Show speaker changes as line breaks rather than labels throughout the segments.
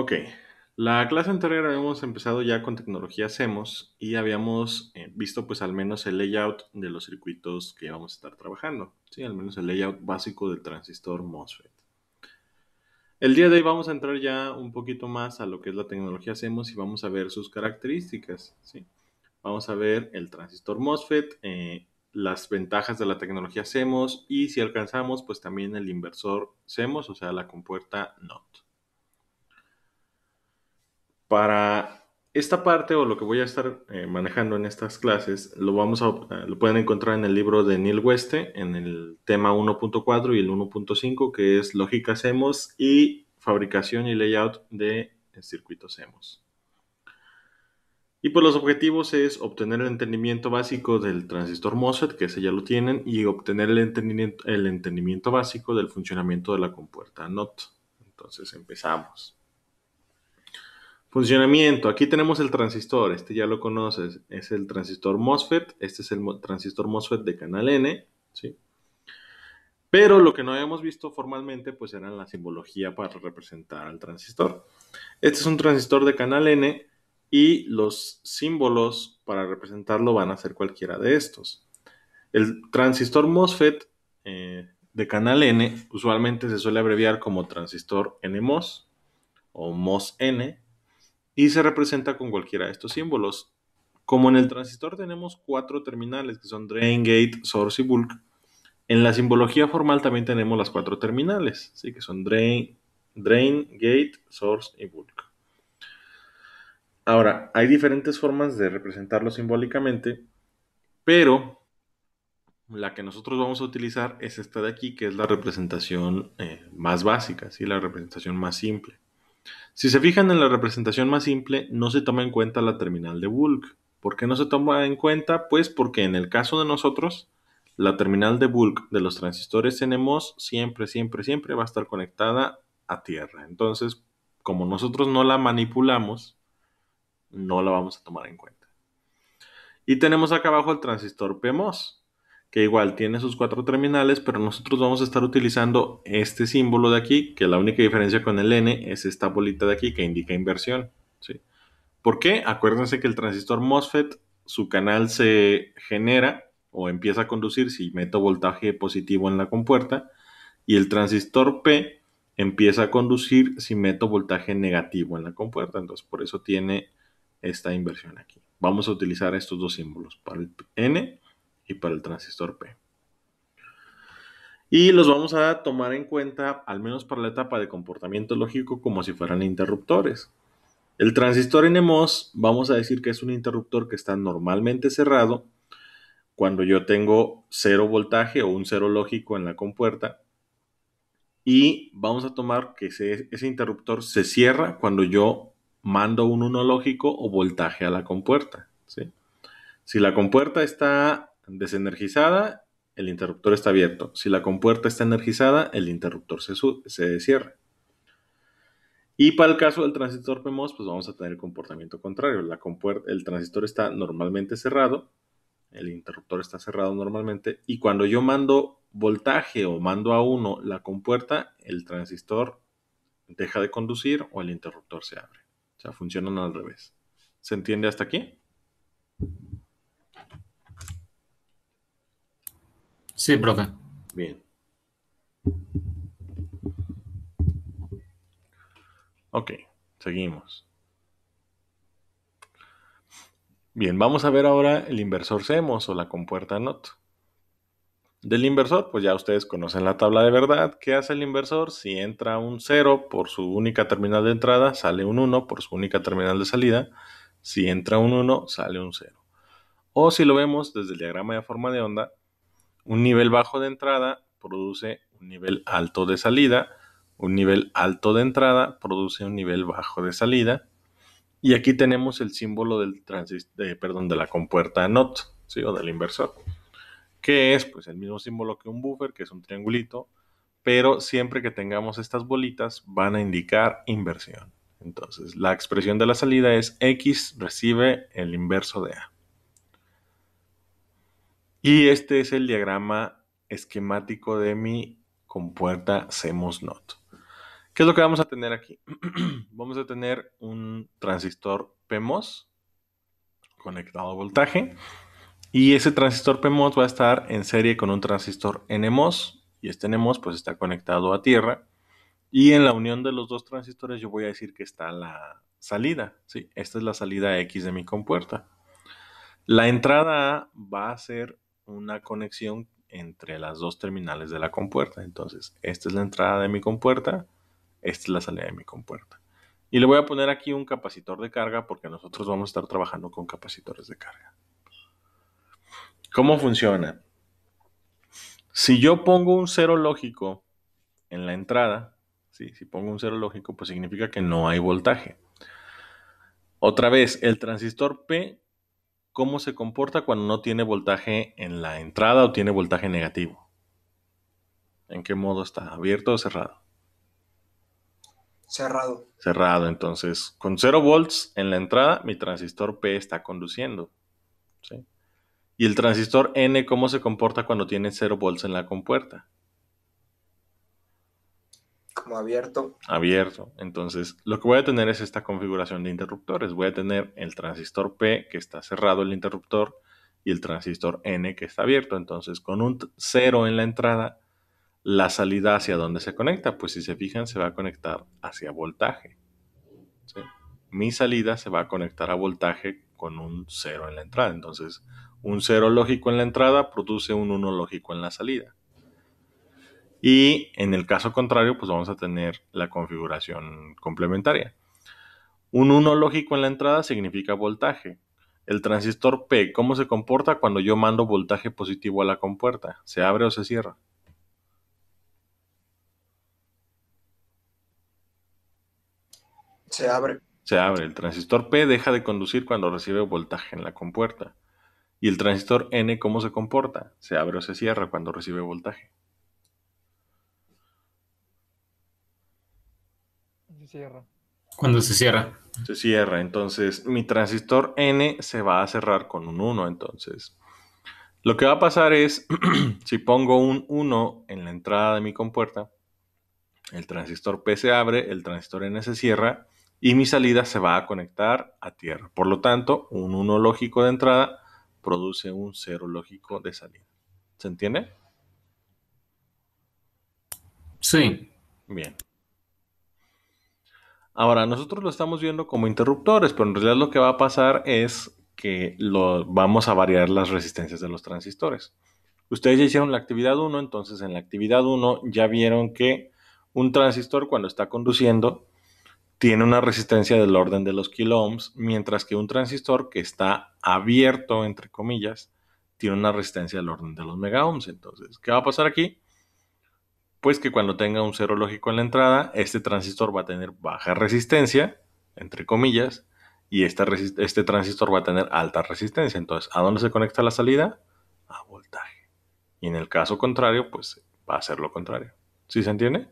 Ok, la clase anterior habíamos empezado ya con tecnología CEMOS y habíamos eh, visto pues al menos el layout de los circuitos que íbamos a estar trabajando, sí, al menos el layout básico del transistor MOSFET. El día de hoy vamos a entrar ya un poquito más a lo que es la tecnología CMOS y vamos a ver sus características. ¿sí? Vamos a ver el transistor MOSFET, eh, las ventajas de la tecnología CMOS y si alcanzamos, pues también el inversor CMOS, o sea, la compuerta NOT. Para esta parte o lo que voy a estar eh, manejando en estas clases, lo, vamos a, lo pueden encontrar en el libro de Neil Weste, en el tema 1.4 y el 1.5, que es Lógica CMOS y fabricación y layout de circuitos CMOS. Y pues los objetivos es obtener el entendimiento básico del transistor MOSFET, que ese ya lo tienen, y obtener el entendimiento, el entendimiento básico del funcionamiento de la compuerta NOT. Entonces empezamos. Funcionamiento. Aquí tenemos el transistor, este ya lo conoces, es el transistor MOSFET, este es el transistor MOSFET de canal N, ¿sí? Pero lo que no habíamos visto formalmente pues era la simbología para representar al transistor. Este es un transistor de canal N y los símbolos para representarlo van a ser cualquiera de estos. El transistor MOSFET eh, de canal N usualmente se suele abreviar como transistor NMOS o MOSN, y se representa con cualquiera de estos símbolos. Como en el transistor tenemos cuatro terminales que son drain, gate, source y bulk, en la simbología formal también tenemos las cuatro terminales, que son drain, drain, gate, source y bulk. Ahora, hay diferentes formas de representarlo simbólicamente, pero la que nosotros vamos a utilizar es esta de aquí, que es la representación eh, más básica, ¿sí? la representación más simple. Si se fijan en la representación más simple, no se toma en cuenta la terminal de bulk. ¿Por qué no se toma en cuenta? Pues porque en el caso de nosotros, la terminal de bulk de los transistores NMOS siempre, siempre, siempre va a estar conectada a tierra. Entonces, como nosotros no la manipulamos, no la vamos a tomar en cuenta. Y tenemos acá abajo el transistor PMOS que igual tiene sus cuatro terminales, pero nosotros vamos a estar utilizando este símbolo de aquí, que la única diferencia con el N es esta bolita de aquí que indica inversión. ¿sí? ¿Por qué? Acuérdense que el transistor MOSFET, su canal se genera o empieza a conducir si meto voltaje positivo en la compuerta, y el transistor P empieza a conducir si meto voltaje negativo en la compuerta, entonces por eso tiene esta inversión aquí. Vamos a utilizar estos dos símbolos para el N y para el transistor P. Y los vamos a tomar en cuenta, al menos para la etapa de comportamiento lógico, como si fueran interruptores. El transistor NMOS, vamos a decir que es un interruptor que está normalmente cerrado. Cuando yo tengo cero voltaje o un cero lógico en la compuerta, y vamos a tomar que ese, interruptor se cierra cuando yo mando un 1 lógico o voltaje a la compuerta. ¿sí? Si la compuerta está desenergizada, el interruptor está abierto. Si la compuerta está energizada, el interruptor se, se cierra. Y para el caso del transistor PMOS, pues vamos a tener el comportamiento contrario. La el transistor está normalmente cerrado, el interruptor está cerrado normalmente, y cuando yo mando voltaje o mando a uno la compuerta, el transistor deja de conducir o el interruptor se abre. O sea, funcionan al revés. ¿Se entiende hasta aquí? Sí, profe. Bien. Ok, seguimos. Bien, vamos a ver ahora el inversor CEMOS o la compuerta NOT. Del inversor, pues ya ustedes conocen la tabla de verdad. ¿Qué hace el inversor? Si entra un 0 por su única terminal de entrada, sale un 1 por su única terminal de salida. Si entra un 1, sale un 0. O si lo vemos desde el diagrama de forma de onda, un nivel bajo de entrada produce un nivel alto de salida, un nivel alto de entrada produce un nivel bajo de salida. Y aquí tenemos el símbolo del de, perdón, de la compuerta NOT, o del inversor, que es pues, el mismo símbolo que un buffer, que es un triangulito, pero siempre que tengamos estas bolitas van a indicar inversión. Entonces, la expresión de la salida es X recibe el inverso de A. Y este es el diagrama esquemático de mi compuerta CMOS NOT. ¿Qué es lo que vamos a tener aquí? vamos a tener un transistor PMOS conectado a voltaje y ese transistor PMOS va a estar en serie con un transistor NMOS y este NMOS pues está conectado a tierra y en la unión de los dos transistores yo voy a decir que está la salida, ¿sí? Esta es la salida X de mi compuerta. La entrada A va a ser una conexión entre las dos terminales de la compuerta. Entonces, esta es la entrada de mi compuerta, esta es la salida de mi compuerta. Y le voy a poner aquí un capacitor de carga porque nosotros vamos a estar trabajando con capacitores de carga. ¿Cómo funciona? Si yo pongo un cero lógico en la entrada, ¿sí? si pongo un cero lógico, pues significa que no hay voltaje. Otra vez, el transistor P cómo se comporta cuando no tiene voltaje en la entrada o tiene voltaje negativo. ¿En qué modo está? ¿Abierto o cerrado? Cerrado. Cerrado, entonces con 0 volts en la entrada, mi transistor P está conduciendo. Y el transistor N, ¿cómo se comporta cuando tiene 0 volts en la compuerta? como abierto. Abierto. Entonces, lo que voy a tener es esta configuración de interruptores. Voy a tener el transistor P que está cerrado el interruptor y el transistor N que está abierto. Entonces, con un 0 en la entrada, la salida hacia dónde se conecta, pues si se fijan, se va a conectar hacia voltaje. Mi salida se va a conectar a voltaje con un 0 en la entrada. Entonces, un 0 lógico en la entrada produce un 1 lógico en la salida. Y en el caso contrario, pues vamos a tener la configuración complementaria. Un 1 lógico en la entrada significa voltaje. El transistor P, ¿cómo se comporta cuando yo mando voltaje positivo a la compuerta? ¿Se abre o se cierra? Se abre. Se abre. El transistor P deja de conducir cuando recibe voltaje en la compuerta. ¿Y el transistor N cómo se comporta? ¿Se abre o se cierra cuando recibe voltaje? cierra. Cuando se cierra. Se cierra. Entonces, mi transistor N se va a cerrar con un 1. Entonces, lo que va a pasar es, si pongo un 1 en la entrada de mi compuerta, el transistor P se abre, el transistor N se cierra y mi salida se va a conectar a tierra. Por lo tanto, un 1 lógico de entrada produce un 0 lógico de salida. ¿Se entiende? Sí. Bien. Ahora, nosotros lo estamos viendo como interruptores, pero en realidad lo que va a pasar es que vamos a variar las resistencias de los transistores. Ustedes ya hicieron la actividad 1, entonces en la actividad 1 ya vieron que un transistor cuando está conduciendo tiene una resistencia del orden de los kilo ohms, mientras que un transistor que está abierto, entre comillas, tiene una resistencia del orden de los mega ohms. Entonces, ¿qué va a pasar aquí? pues que cuando tenga un cero lógico en la entrada, este transistor va a tener baja resistencia, entre comillas, y este transistor va a tener alta resistencia. Entonces, ¿a dónde se conecta la salida? A voltaje. Y en el caso contrario, pues va a ser lo contrario. ¿Sí se entiende?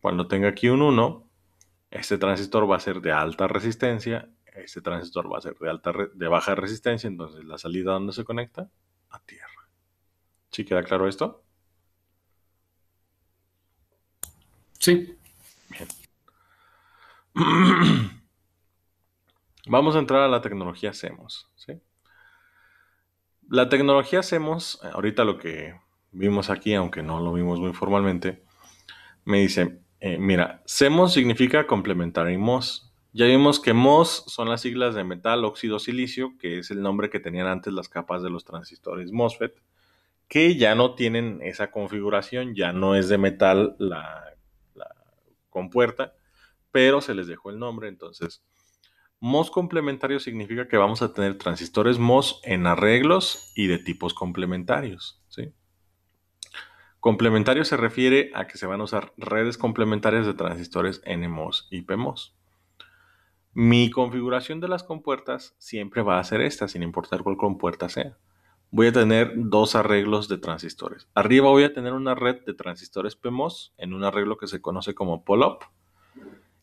Cuando tenga aquí un 1, este transistor va a ser de alta resistencia, este transistor va a ser de, de baja resistencia, entonces la salida ¿a dónde se conecta? A tierra. ¿Sí queda claro esto? Sí. Bien. Vamos a entrar a la tecnología SEMOS. La tecnología SEMOS, ahorita lo que vimos aquí, aunque no lo vimos muy formalmente, me dice, eh, mira, SEMOS significa complementary MOS. Ya vimos que MOS son las siglas de metal óxido silicio, que es el nombre que tenían antes las capas de los transistores MOSFET, que ya no tienen esa configuración, ya no es de metal la compuerta, pero se les dejó el nombre, entonces... MOS complementario significa que vamos a tener transistores MOS en arreglos y de tipos complementarios. Complementario se refiere a que se van a usar redes complementarias de transistores NMOS y PMOS. Mi configuración de las compuertas siempre va a ser esta, sin importar cuál compuerta sea voy a tener dos arreglos de transistores. Arriba voy a tener una red de transistores PMOS en un arreglo que se conoce como pull-up.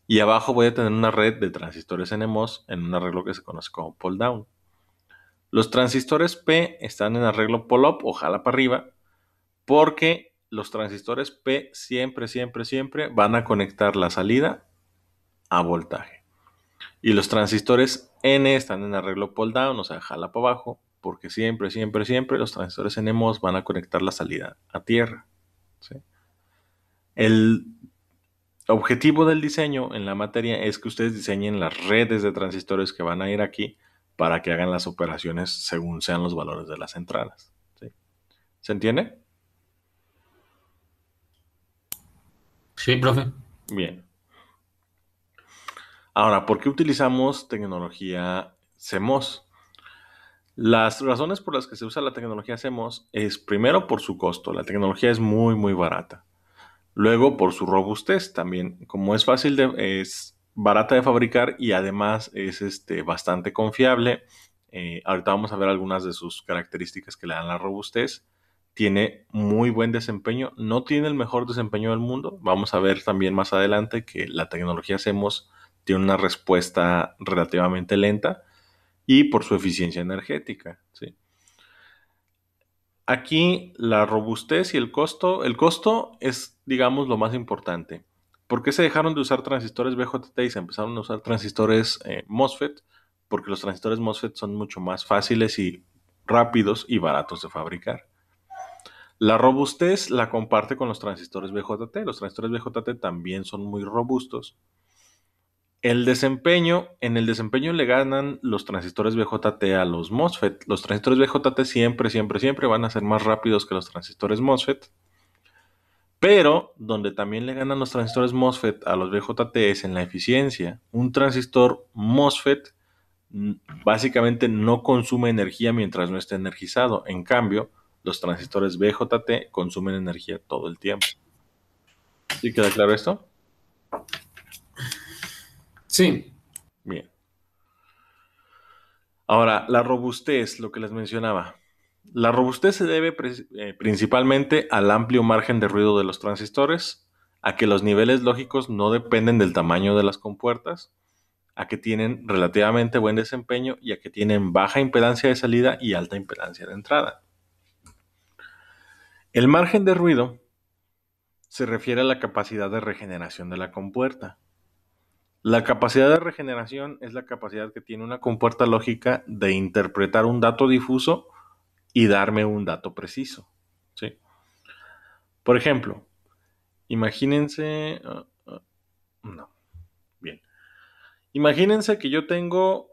Y abajo voy a tener una red de transistores NMOS en un arreglo que se conoce como pull-down. Los transistores P están en arreglo pull-up o jala para arriba porque los transistores P siempre, siempre, siempre van a conectar la salida a voltaje. Y los transistores N están en arreglo pull-down, o sea, jala para abajo, porque siempre, siempre, siempre los transistores NMOS van a conectar la salida a tierra. El objetivo del diseño en la materia es que ustedes diseñen las redes de transistores que van a ir aquí para que hagan las operaciones según sean los valores de las entradas. ¿Se entiende? Sí, profe. Bien. Ahora, ¿por qué utilizamos tecnología CMOS? Las razones por las que se usa la tecnología SEMOS es primero por su costo, la tecnología es muy muy barata. Luego por su robustez también, como es fácil de, es barata de fabricar y además es este, bastante confiable. Eh, ahorita vamos a ver algunas de sus características que le dan la robustez. Tiene muy buen desempeño, no tiene el mejor desempeño del mundo. Vamos a ver también más adelante que la tecnología SEMOS tiene una respuesta relativamente lenta y por su eficiencia energética. ¿sí? Aquí la robustez y el costo, el costo es, digamos, lo más importante. ¿Por qué se dejaron de usar transistores BJT y se empezaron a usar transistores eh, MOSFET? Porque los transistores MOSFET son mucho más fáciles y rápidos y baratos de fabricar. La robustez la comparte con los transistores BJT. Los transistores BJT también son muy robustos el desempeño, en el desempeño le ganan los transistores BJT a los MOSFET. Los transistores BJT siempre, siempre, siempre van a ser más rápidos que los transistores MOSFET. Pero donde también le ganan los transistores MOSFET a los BJT es en la eficiencia. Un transistor MOSFET mm, básicamente no consume energía mientras no esté energizado. En cambio, los transistores BJT consumen energía todo el tiempo. ¿Sí queda claro esto? Sí. Bien. Ahora, la robustez, lo que les mencionaba. La robustez se debe eh, principalmente al amplio margen de ruido de los transistores, a que los niveles lógicos no dependen del tamaño de las compuertas, a que tienen relativamente buen desempeño y a que tienen baja impedancia de salida y alta impedancia de entrada. El margen de ruido se refiere a la capacidad de regeneración de la compuerta. La capacidad de regeneración es la capacidad que tiene una compuerta lógica de interpretar un dato difuso y darme un dato preciso. ¿sí? Por ejemplo, imagínense... Ah, ah, no. Bien. Imagínense que yo tengo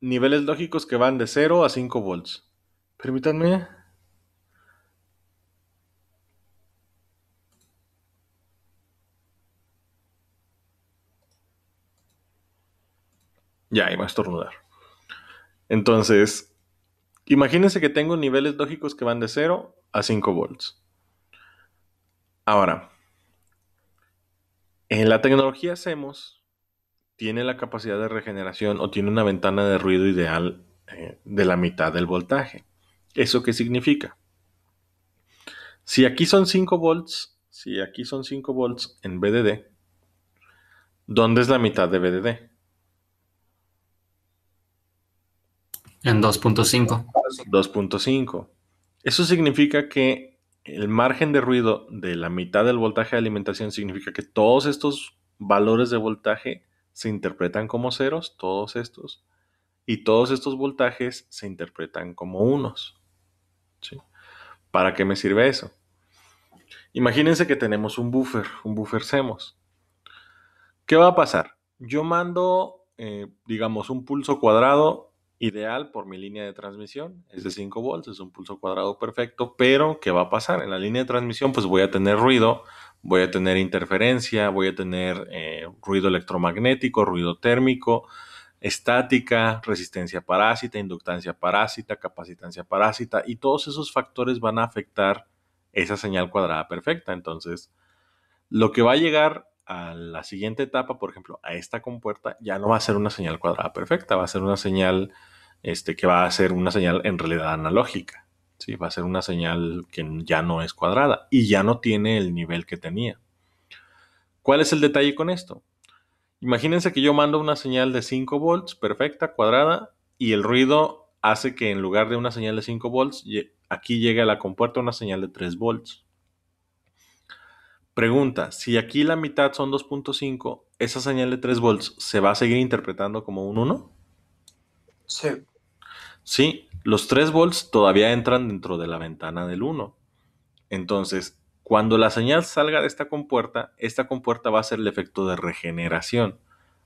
niveles lógicos que van de 0 a 5 volts. Permítanme. Ya, iba a estornudar. Entonces, imagínense que tengo niveles lógicos que van de 0 a 5 volts. Ahora, en la tecnología hacemos tiene la capacidad de regeneración o tiene una ventana de ruido ideal eh, de la mitad del voltaje. ¿Eso qué significa? Si aquí son 5 volts, si aquí son 5 volts en BDD, ¿dónde es la mitad de BDD? En 2.5. 2.5. Eso significa que el margen de ruido de la mitad del voltaje de alimentación significa que todos estos valores de voltaje se interpretan como ceros, todos estos, y todos estos voltajes se interpretan como unos. ¿Para qué me sirve eso? Imagínense que tenemos un buffer, un buffer CMOS. ¿Qué va a pasar? Yo mando, eh, digamos, un pulso cuadrado ideal por mi línea de transmisión, es de 5 volts, es un pulso cuadrado perfecto, pero ¿qué va a pasar? En la línea de transmisión pues voy a tener ruido, voy a tener interferencia, voy a tener eh, ruido electromagnético, ruido térmico, estática, resistencia parásita, inductancia parásita, capacitancia parásita, y todos esos factores van a afectar esa señal cuadrada perfecta. Entonces, lo que va a llegar a la siguiente etapa, por ejemplo, a esta compuerta, ya no va a ser una señal cuadrada perfecta, va a ser una señal este, que va a ser una señal en realidad analógica. ¿sí? Va a ser una señal que ya no es cuadrada y ya no tiene el nivel que tenía. ¿Cuál es el detalle con esto? Imagínense que yo mando una señal de 5 volts, perfecta, cuadrada, y el ruido hace que en lugar de una señal de 5 volts, aquí llegue a la compuerta una señal de 3 volts. Pregunta, si aquí la mitad son 2.5, ¿esa señal de 3 volts se va a seguir interpretando como un 1? Sí. Sí, los 3 volts todavía entran dentro de la ventana del 1. Entonces, cuando la señal salga de esta compuerta, esta compuerta va a ser el efecto de regeneración.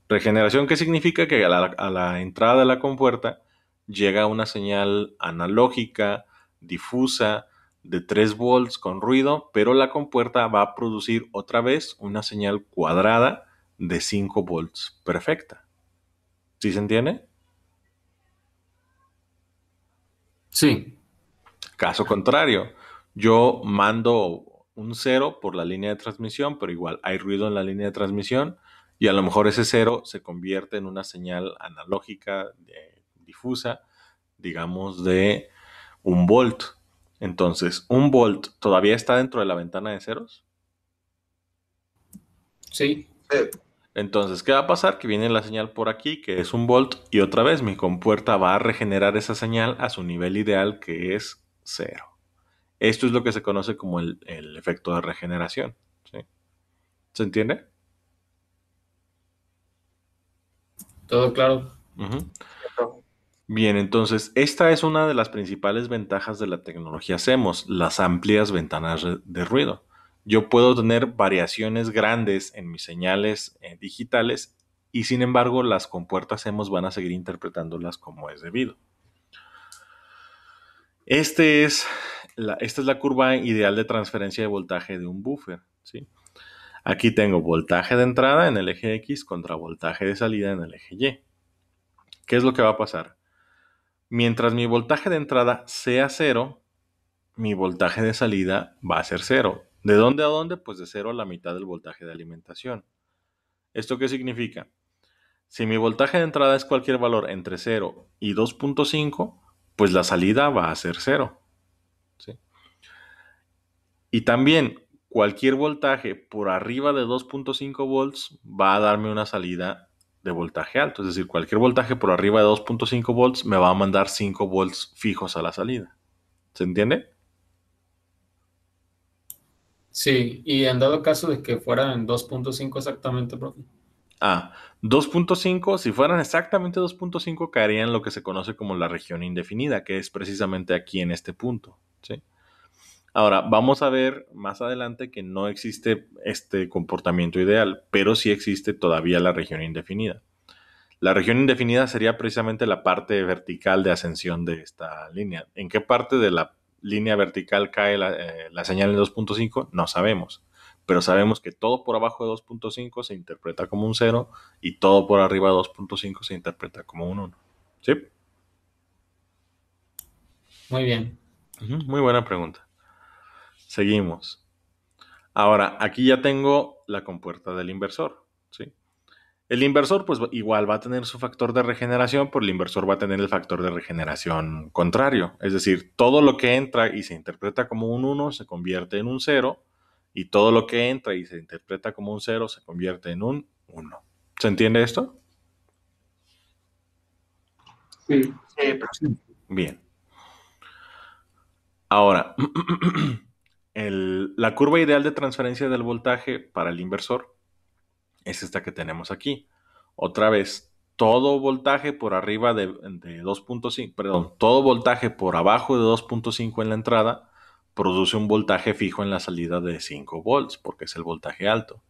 Regeneración que significa que a la entrada de la compuerta llega una señal analógica, difusa, de 3 volts con ruido, pero la compuerta va a producir otra vez una señal cuadrada de 5 volts perfecta. ¿Sí se entiende? Sí. Caso contrario, yo mando un cero por la línea de transmisión, pero igual hay ruido en la línea de transmisión y a lo mejor ese cero se convierte en una señal analógica eh, difusa, digamos de un volt entonces, ¿un volt todavía está dentro de la ventana de ceros? Sí. Entonces, ¿qué va a pasar? Que viene la señal por aquí, que es un volt, y otra vez mi compuerta va a regenerar esa señal a su nivel ideal, que es cero. Esto es lo que se conoce como el, efecto de regeneración. ¿Se entiende? Todo claro. Bien, entonces, esta es una de las principales ventajas de la tecnología SEMOS, las amplias ventanas de ruido. Yo puedo tener variaciones grandes en mis señales eh, digitales y sin embargo las compuertas SEMOS van a seguir interpretándolas como es debido. Este esta es la curva ideal de transferencia de voltaje de un buffer. Aquí tengo voltaje de entrada en el eje X contra voltaje de salida en el eje Y. ¿Qué es lo que va a pasar? Mientras mi voltaje de entrada sea cero, mi voltaje de salida va a ser cero. ¿De dónde a dónde? Pues de cero a la mitad del voltaje de alimentación. ¿Esto qué significa? Si mi voltaje de entrada es cualquier valor entre 0 y 2.5, pues la salida va a ser cero. Y también cualquier voltaje por arriba de 2.5 volts va a darme una salida de voltaje alto. Es decir, cualquier voltaje por arriba de 2.5 volts me va a mandar 5 volts fijos a la salida. ¿Se entiende? Sí, y han dado caso de que fueran en 2.5 exactamente, profe. Ah, 2.5, si fueran exactamente 2.5, caería en lo que se conoce como la región indefinida, que es precisamente aquí en este punto. ¿sí? Ahora, vamos a ver más adelante que no existe este comportamiento ideal, pero sí existe todavía la región indefinida. La región indefinida sería precisamente la parte vertical de ascensión de esta línea. ¿En qué parte de la línea vertical cae la, eh, señal en 2.5? No sabemos, pero sabemos que todo por abajo de 2.5 se interpreta como un 0 y todo por arriba de 2.5 se interpreta como un 1. ¿Sí? Muy bien. Muy buena pregunta. Seguimos. Ahora, aquí ya tengo la compuerta del inversor. ¿sí? El inversor, pues igual va a tener su factor de regeneración, pero el inversor va a tener el factor de regeneración contrario. Es decir, todo lo que entra y se interpreta como un 1 se convierte en un 0, y todo lo que entra y se interpreta como un 0 se convierte en un 1. ¿Se entiende esto? Sí. sí. Bien. Ahora. la curva ideal de transferencia del voltaje para el inversor es esta que tenemos aquí. Otra vez, todo voltaje por arriba de, de 2.5, perdón, todo voltaje por abajo de 2.5 en la entrada produce un voltaje fijo en la salida de 5 volts, porque es el voltaje alto.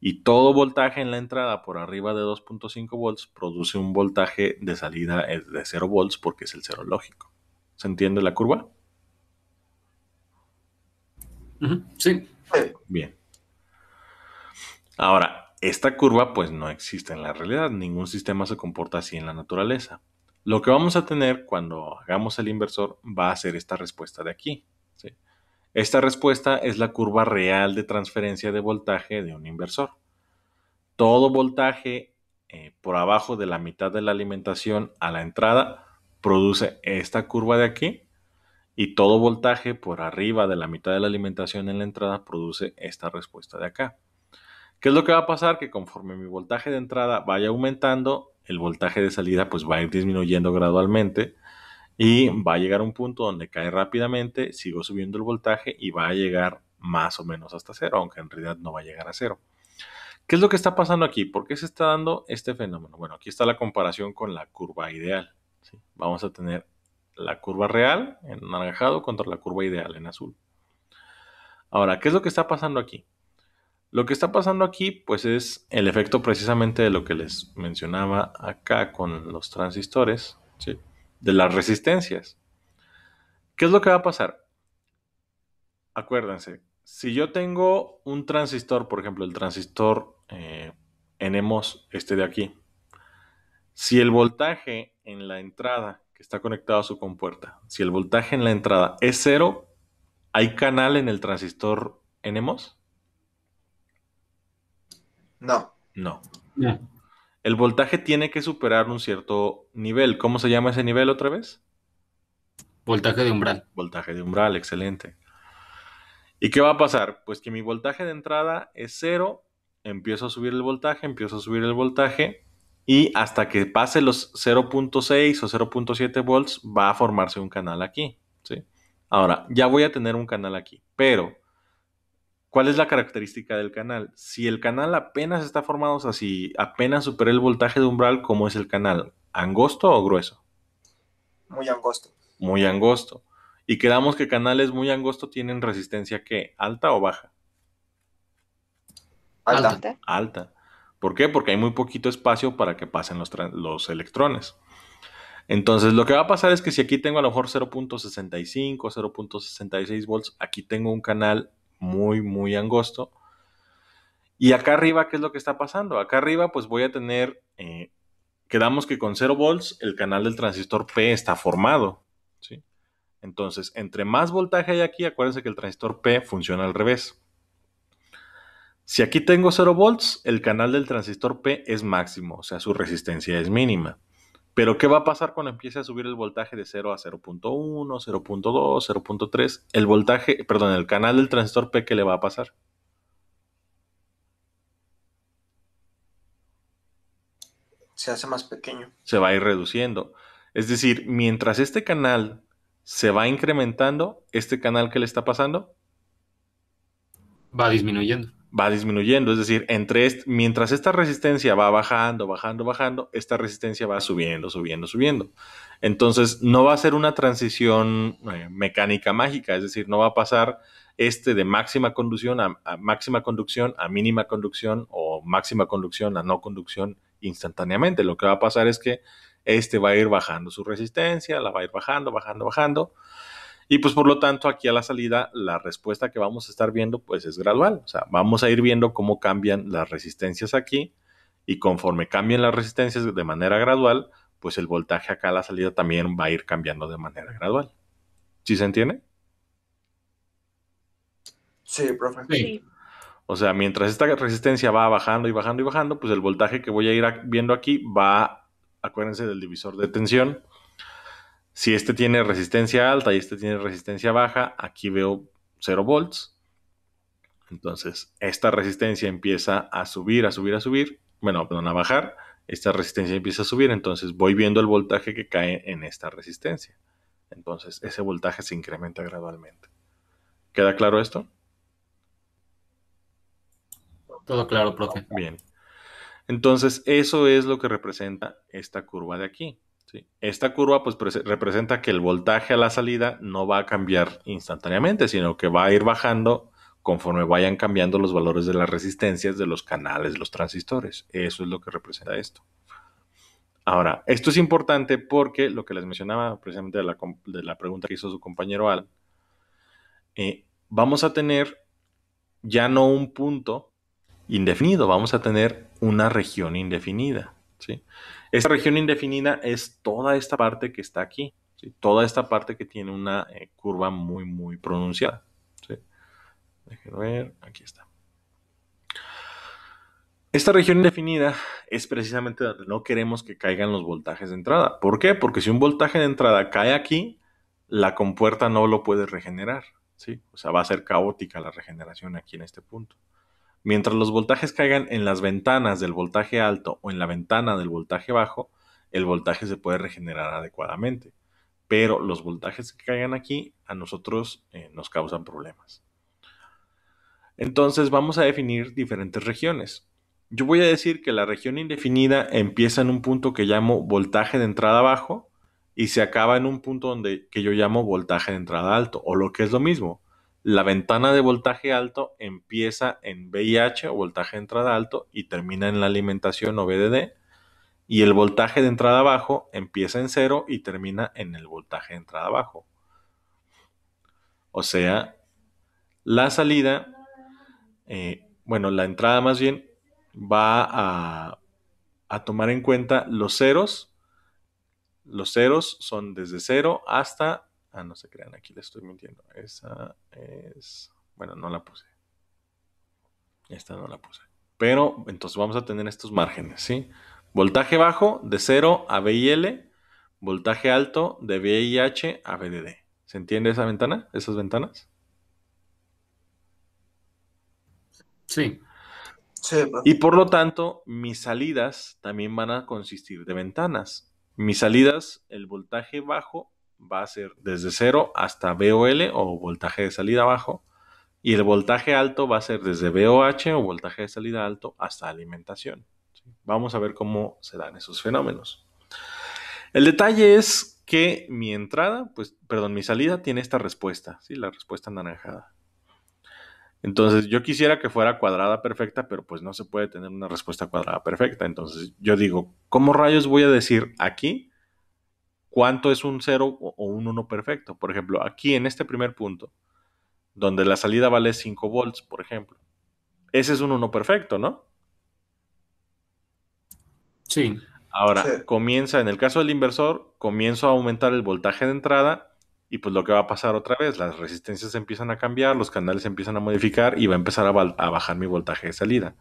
Y todo voltaje en la entrada por arriba de 2.5 volts produce un voltaje de salida eh, de 0 volts, porque es el cero lógico. ¿Se entiende la curva? Sí. Bien. Ahora, esta curva pues no existe en la realidad, ningún sistema se comporta así en la naturaleza. Lo que vamos a tener cuando hagamos el inversor va a ser esta respuesta de aquí. Esta respuesta es la curva real de transferencia de voltaje de un inversor. Todo voltaje eh, por abajo de la mitad de la alimentación a la entrada produce esta curva de aquí y todo voltaje por arriba de la mitad de la alimentación en la entrada produce esta respuesta de acá. ¿Qué es lo que va a pasar? Que conforme mi voltaje de entrada vaya aumentando, el voltaje de salida pues va a ir disminuyendo gradualmente y va a llegar a un punto donde cae rápidamente, sigo subiendo el voltaje y va a llegar más o menos hasta cero, aunque en realidad no va a llegar a cero. ¿Qué es lo que está pasando aquí? ¿Por qué se está dando este fenómeno? Bueno, aquí está la comparación con la curva ideal. Vamos a tener la curva real en naranjado contra la curva ideal en azul. Ahora, ¿qué es lo que está pasando aquí? Lo que está pasando aquí, pues es el efecto precisamente de lo que les mencionaba acá con los transistores, de las resistencias. ¿Qué es lo que va a pasar? Acuérdense, si yo tengo un transistor, por ejemplo, el transistor eh, e este de aquí, si el voltaje en la entrada está conectado a su compuerta, si el voltaje en la entrada es cero, ¿hay canal en el transistor NMOS? No. no. El voltaje tiene que superar un cierto nivel. ¿Cómo se llama ese nivel otra vez? Voltaje de umbral. Voltaje de umbral, excelente. ¿Y qué va a pasar? Pues que mi voltaje de entrada es cero, empiezo a subir el voltaje, empiezo a subir el voltaje, y hasta que pase los 0.6 o 0.7 volts va a formarse un canal aquí. ¿sí? Ahora, ya voy a tener un canal aquí, pero ¿cuál es la característica del canal? Si el canal apenas está formado, así, apenas supera el voltaje de umbral, ¿cómo es el canal? ¿Angosto o grueso? Muy angosto. Muy angosto. Y quedamos que canales muy angostos tienen resistencia que alta o baja. Alta. alta. ¿Por qué? Porque hay muy poquito espacio para que pasen los, electrones. Entonces, lo que va a pasar es que si aquí tengo a lo mejor 0.65, 0.66 volts, aquí tengo un canal muy, muy angosto. Y acá arriba, ¿qué es lo que está pasando? Acá arriba, pues voy a tener, eh, quedamos que con 0 volts el canal del transistor P está formado. ¿sí? Entonces, entre más voltaje hay aquí, acuérdense que el transistor P funciona al revés. Si aquí tengo 0 volts, el canal del transistor P es máximo, o sea, su resistencia es mínima. Pero ¿qué va a pasar cuando empiece a subir el voltaje de 0 a 0.1, 0.2, 0.3? El voltaje, perdón, el canal del transistor P, ¿qué le va a pasar? Se hace más pequeño. Se va a ir reduciendo. Es decir, mientras este canal se va incrementando, este canal que le está pasando va disminuyendo va disminuyendo. Es decir, entre mientras esta resistencia va bajando, bajando, bajando, esta resistencia va subiendo, subiendo, subiendo. Entonces, no va a ser una transición eh, mecánica mágica, es decir, no va a pasar este de máxima conducción a, a, máxima conducción a mínima conducción o máxima conducción a no conducción instantáneamente. Lo que va a pasar es que este va a ir bajando su resistencia, la va a ir bajando, bajando, bajando. Y pues por lo tanto, aquí a la salida, la respuesta que vamos a estar viendo pues es gradual. O sea, vamos a ir viendo cómo cambian las resistencias aquí y conforme cambien las resistencias de manera gradual, pues el voltaje acá a la salida también va a ir cambiando de manera gradual. ¿Sí se entiende? Sí, profe. O sea, mientras esta resistencia va bajando y bajando y bajando, pues el voltaje que voy a ir viendo aquí va, acuérdense del divisor de tensión, si este tiene resistencia alta y este tiene resistencia baja, aquí veo 0 volts. Entonces, esta resistencia empieza a subir, a subir, a subir. Bueno, perdón, a bajar. Esta resistencia empieza a subir. Entonces, voy viendo el voltaje que cae en esta resistencia. Entonces, ese voltaje se incrementa gradualmente. ¿Queda claro esto? Todo claro, profe. Bien. Entonces, eso es lo que representa esta curva de aquí. Esta curva pues representa que el voltaje a la salida no va a cambiar instantáneamente, sino que va a ir bajando conforme vayan cambiando los valores de las resistencias de los canales, los transistores. Eso es lo que representa esto. Ahora, esto es importante porque lo que les mencionaba precisamente de la, pregunta que hizo su compañero Al, eh, vamos a tener ya no un punto indefinido, vamos a tener una región indefinida. ¿sí? Esta región indefinida es toda esta parte que está aquí, toda esta parte que tiene una eh, curva muy, muy pronunciada. Déjenme ver, aquí está. Esta región indefinida es precisamente donde no queremos que caigan los voltajes de entrada. ¿Por qué? Porque si un voltaje de entrada cae aquí, la compuerta no lo puede regenerar. ¿sí? O sea, va a ser caótica la regeneración aquí en este punto. Mientras los voltajes caigan en las ventanas del voltaje alto o en la ventana del voltaje bajo, el voltaje se puede regenerar adecuadamente. Pero los voltajes que caigan aquí a nosotros eh, nos causan problemas. Entonces vamos a definir diferentes regiones. Yo voy a decir que la región indefinida empieza en un punto que llamo voltaje de entrada bajo y se acaba en un punto donde, que yo llamo voltaje de entrada alto, o lo que es lo mismo, la ventana de voltaje alto empieza en VIH o voltaje de entrada alto y termina en la alimentación o VDD. Y el voltaje de entrada bajo empieza en cero y termina en el voltaje de entrada bajo. O sea, la salida, eh, bueno, la entrada más bien va a, a tomar en cuenta los ceros. Los ceros son desde cero hasta Ah, no se crean, aquí le estoy mintiendo. Esa es. Bueno, no la puse. Esta no la puse. Pero entonces vamos a tener estos márgenes, ¿sí? Voltaje bajo de 0 a VIL, voltaje alto de VIH a VDD. ¿Se entiende esa ventana? ¿Esas ventanas? Sí. Y por lo tanto, mis salidas también van a consistir de ventanas. Mis salidas, el voltaje bajo va a ser desde 0 hasta VOL o voltaje de salida bajo. Y el voltaje alto va a ser desde VOH o voltaje de salida alto hasta alimentación. Vamos a ver cómo se dan esos fenómenos. El detalle es que mi entrada, pues, perdón, mi salida tiene esta respuesta, ¿sí? la respuesta anaranjada. Entonces yo quisiera que fuera cuadrada perfecta, pero pues no se puede tener una respuesta cuadrada perfecta. Entonces yo digo, ¿cómo rayos voy a decir aquí ¿Cuánto es un 0 o un 1 perfecto? Por ejemplo, aquí en este primer punto, donde la salida vale 5 volts, por ejemplo. Ese es un 1 perfecto, ¿no? Sí. Ahora, comienza, en el caso del inversor, comienzo a aumentar el voltaje de entrada y pues lo que va a pasar otra vez, las resistencias empiezan a cambiar, los canales empiezan a modificar y va a empezar a bajar mi voltaje de salida.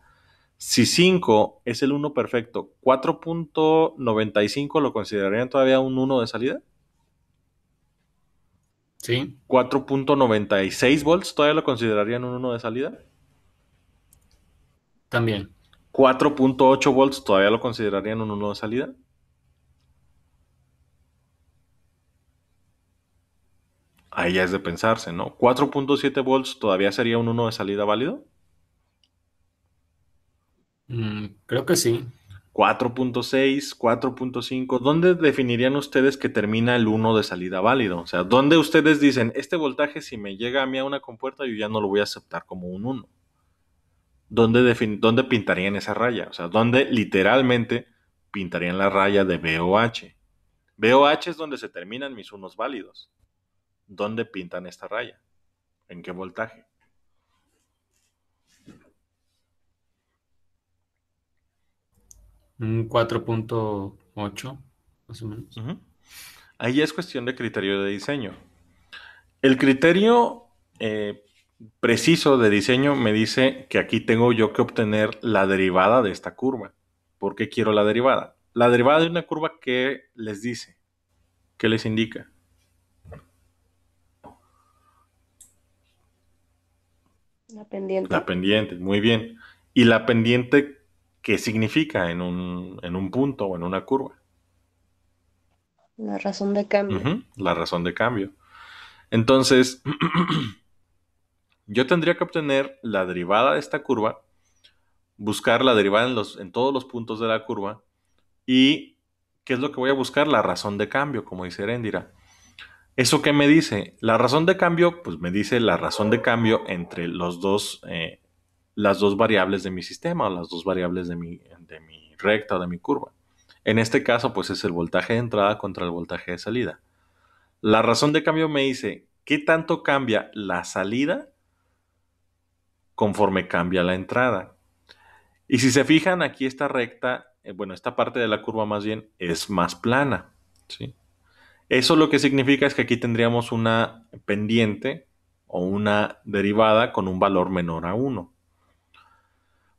Si 5 es el 1 perfecto, ¿4.95 lo considerarían todavía un 1 de salida? Sí. ¿4.96 volts todavía lo considerarían un 1 de salida? También. ¿4.8 volts todavía lo considerarían un 1 de salida? Ahí ya es de pensarse, ¿no? ¿4.7 volts todavía sería un 1 de salida válido? Mm, creo que sí. 4.6, 4.5, ¿dónde definirían ustedes que termina el 1 de salida válido? O sea, ¿dónde ustedes dicen, este voltaje si me llega a mí a una compuerta, yo ya no lo voy a aceptar como un 1? ¿Dónde, ¿Dónde pintarían esa raya? O sea, ¿dónde literalmente pintarían la raya de BOH? BOH es donde se terminan mis unos válidos. ¿Dónde pintan esta raya? ¿En qué voltaje? Un 4.8, más o menos. Ahí es cuestión de criterio de diseño. El criterio eh, preciso de diseño me dice que aquí tengo yo que obtener la derivada de esta curva. ¿Por qué quiero la derivada? La derivada de una curva, ¿qué les dice? ¿Qué les indica? La pendiente. La pendiente, muy bien. ¿Y la pendiente qué significa en un, punto o en una curva. La razón de cambio. la razón de cambio. Entonces, yo tendría que obtener la derivada de esta curva, buscar la derivada en, los, en todos los puntos de la curva y, ¿qué es lo que voy a buscar? La razón de cambio, como dice Herendira. ¿Eso qué me dice? La razón de cambio, pues me dice la razón de cambio entre los dos, eh, las dos variables de mi sistema, o las dos variables de mi, de mi recta o de mi curva. En este caso, pues es el voltaje de entrada contra el voltaje de salida. La razón de cambio me dice qué tanto cambia la salida conforme cambia la entrada. Y si se fijan, aquí esta recta, eh, bueno, esta parte de la curva más bien es más plana. ¿sí? Eso lo que significa es que aquí tendríamos una pendiente o una derivada con un valor menor a 1.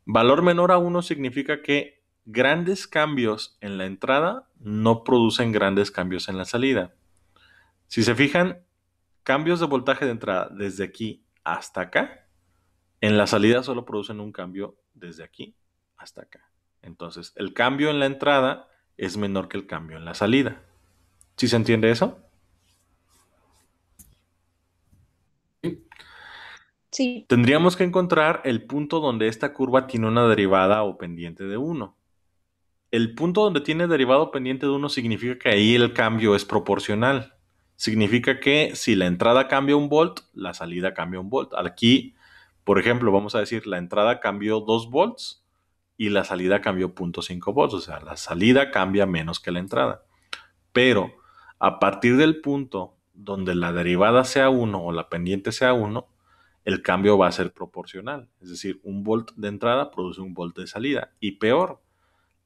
Valor menor a 1 significa que grandes cambios en la entrada no producen grandes cambios en la salida. Si se fijan, cambios de voltaje de entrada desde aquí hasta acá, en la salida solo producen un cambio desde aquí hasta acá. Entonces, el cambio en la entrada es menor que el cambio en la salida. ¿Sí se entiende eso? Tendríamos que encontrar el punto donde esta curva tiene una derivada o pendiente de 1. El punto donde tiene derivado pendiente de 1 significa que ahí el cambio es proporcional. Significa que si la entrada cambia un volt, la salida cambia un volt. Aquí, por ejemplo, vamos a decir la entrada cambió 2 volts y la salida cambió 0.5 volts. O sea, la salida cambia menos que la entrada. Pero a partir del punto donde la derivada sea 1 o la pendiente sea 1, el cambio va a ser proporcional. Es decir, un volt de entrada produce un volt de salida. Y peor,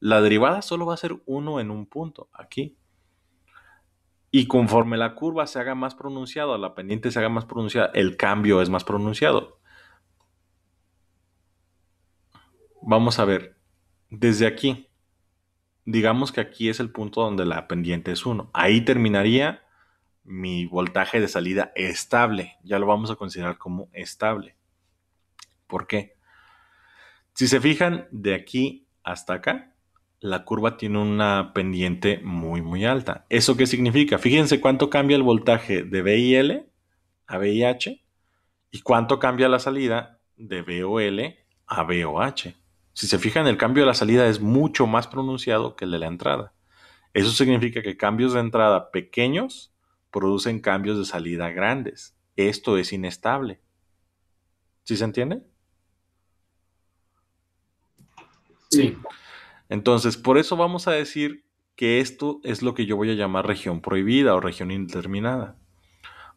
la derivada solo va a ser 1 en un punto, aquí. Y conforme la curva se haga más pronunciada, la pendiente se haga más pronunciada, el cambio es más pronunciado. Vamos a ver, desde aquí, digamos que aquí es el punto donde la pendiente es 1. Ahí terminaría mi voltaje de salida estable. Ya lo vamos a considerar como estable. ¿Por qué? Si se fijan, de aquí hasta acá, la curva tiene una pendiente muy, muy alta. ¿Eso qué significa? Fíjense cuánto cambia el voltaje de VIL a VIH y cuánto cambia la salida de VOL a VOH. Si se fijan, el cambio de la salida es mucho más pronunciado que el de la entrada. Eso significa que cambios de entrada pequeños producen cambios de salida grandes. Esto es inestable. ¿Sí se entiende? Sí. Entonces, por eso vamos a decir que esto es lo que yo voy a llamar región prohibida o región indeterminada.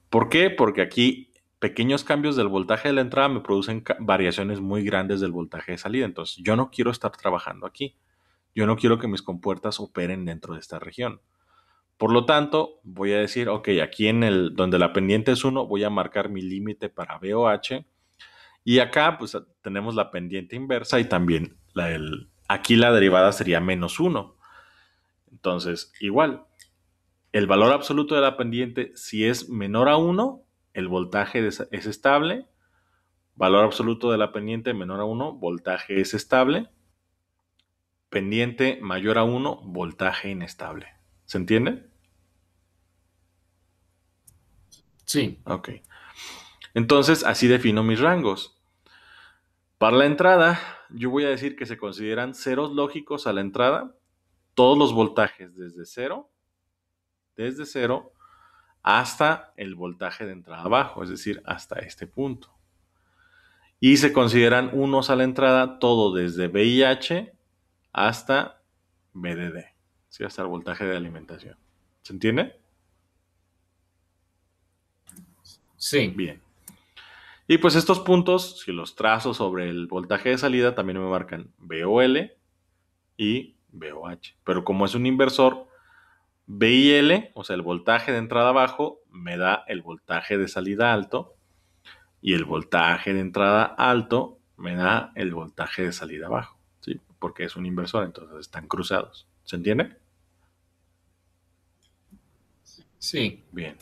¿Por qué? Porque aquí pequeños cambios del voltaje de la entrada me producen variaciones muy grandes del voltaje de salida. Entonces, yo no quiero estar trabajando aquí. Yo no quiero que mis compuertas operen dentro de esta región. Por lo tanto, voy a decir, ok, aquí en el donde la pendiente es 1, voy a marcar mi límite para BOH. Y acá, pues tenemos la pendiente inversa y también la, aquí la derivada sería menos 1. Entonces, igual, el valor absoluto de la pendiente, si es menor a 1, el voltaje es estable. Valor absoluto de la pendiente menor a 1, voltaje es estable. Pendiente mayor a 1, voltaje inestable. ¿Se entiende? Sí. Ok. Entonces, así defino mis rangos. Para la entrada, yo voy a decir que se consideran ceros lógicos a la entrada todos los voltajes desde cero, desde cero hasta el voltaje de entrada abajo, es decir, hasta este punto. Y se consideran unos a la entrada todo desde VIH hasta BDD hasta el voltaje de alimentación. ¿Se entiende? Sí. Bien. Y pues estos puntos, si los trazo sobre el voltaje de salida, también me marcan VOL y VOH. Pero como es un inversor, VIL, o sea, el voltaje de entrada bajo, me da el voltaje de salida alto. Y el voltaje de entrada alto me da el voltaje de salida bajo, ¿sí? Porque es un inversor, entonces están cruzados. ¿Se entiende? Sí. Bien.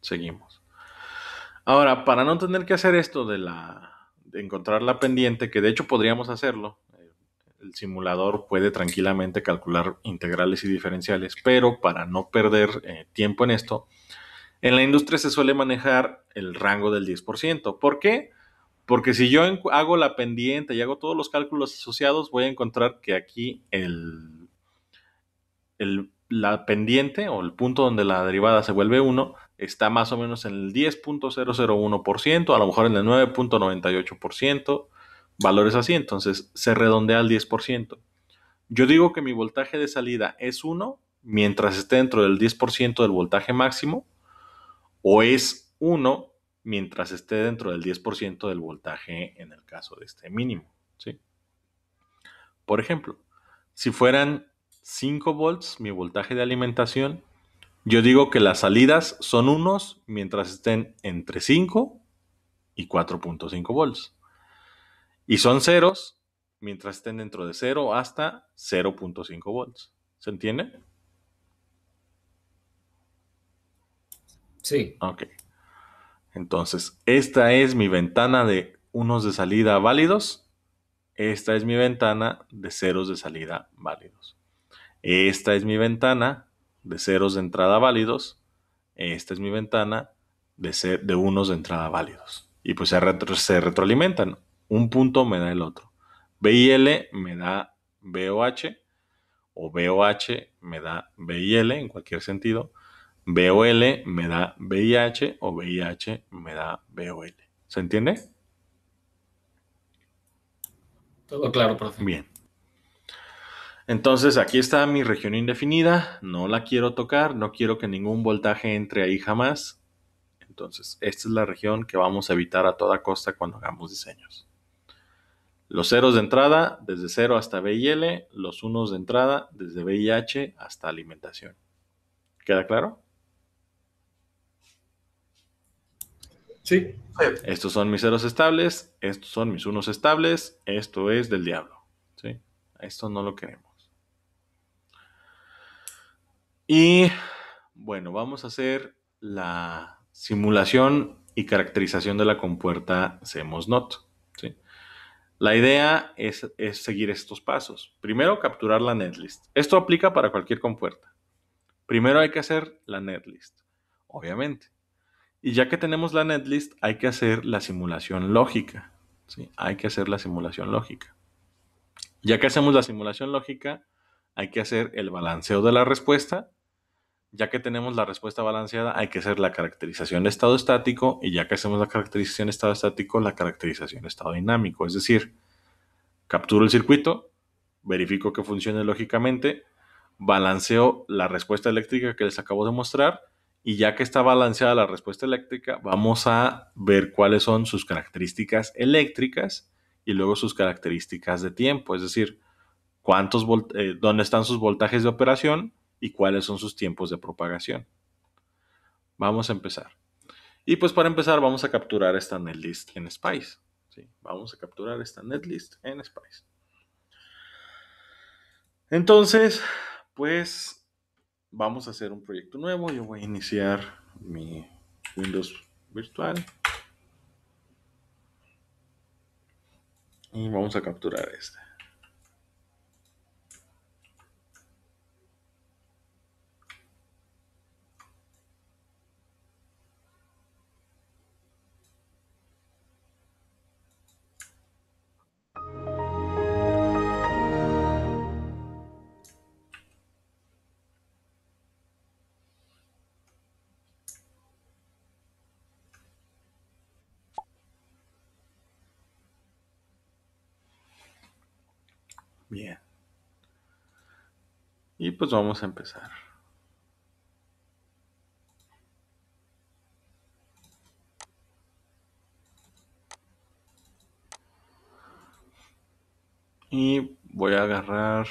Seguimos. Ahora, para no tener que hacer esto de la de encontrar la pendiente, que de hecho podríamos hacerlo, eh, el simulador puede tranquilamente calcular integrales y diferenciales, pero para no perder eh, tiempo en esto, en la industria se suele manejar el rango del 10%. ¿Por qué? Porque si yo hago la pendiente y hago todos los cálculos asociados, voy a encontrar que aquí el la pendiente o el punto donde la derivada se vuelve 1 está más o menos en el 10.001%, a lo mejor en el 9.98%, valores así, entonces se redondea al 10%. Yo digo que mi voltaje de salida es 1 mientras esté dentro del 10% del voltaje máximo o es 1 mientras esté dentro del 10% del voltaje en el caso de este mínimo. ¿sí? Por ejemplo, si fueran 5 volts, mi voltaje de alimentación, yo digo que las salidas son unos mientras estén entre 5 y 4.5 volts. Y son ceros mientras estén dentro de 0 hasta 0.5 volts. ¿Se entiende? Sí. Ok. Entonces, esta es mi ventana de unos de salida válidos. Esta es mi ventana de ceros de salida válidos esta es mi ventana de ceros de entrada válidos, esta es mi ventana de, de unos de entrada válidos. Y pues se, retroalimentan. Un punto me da el otro. BIL me da BOH o BOH me da BIL en cualquier sentido. BOL me da VIH o VIH me da BOL. ¿Se entiende? Todo claro, profe. Bien. Entonces aquí está mi región indefinida, no la quiero tocar, no quiero que ningún voltaje entre ahí jamás. Entonces esta es la región que vamos a evitar a toda costa cuando hagamos diseños. Los ceros de entrada desde 0 hasta B y L, los unos de entrada desde B y H hasta alimentación. ¿Queda claro? Sí. Estos son mis ceros estables, estos son mis unos estables, esto es del diablo. ¿sí? Esto no lo queremos. Y bueno, vamos a hacer la simulación y caracterización de la compuerta CMOS NOT. La idea es, es, seguir estos pasos. Primero, capturar la netlist. Esto aplica para cualquier compuerta. Primero hay que hacer la netlist, obviamente. Y ya que tenemos la netlist, hay que hacer la simulación lógica. ¿sí? Hay que hacer la simulación lógica. Ya que hacemos la simulación lógica, hay que hacer el balanceo de la respuesta ya que tenemos la respuesta balanceada, hay que hacer la caracterización de estado estático y ya que hacemos la caracterización de estado estático, la caracterización de estado dinámico. Es decir, capturo el circuito, verifico que funcione lógicamente, balanceo la respuesta eléctrica que les acabo de mostrar y ya que está balanceada la respuesta eléctrica, vamos a ver cuáles son sus características eléctricas y luego sus características de tiempo, es decir, cuántos eh, dónde están sus voltajes de operación y cuáles son sus tiempos de propagación. Vamos a empezar. Y pues para empezar vamos a capturar esta netlist en Spice. ¿sí? Vamos a capturar esta netlist en Spice. Entonces, pues vamos a hacer un proyecto nuevo. Yo voy a iniciar mi Windows virtual. Y vamos a capturar este. pues vamos a empezar. Y voy a agarrar,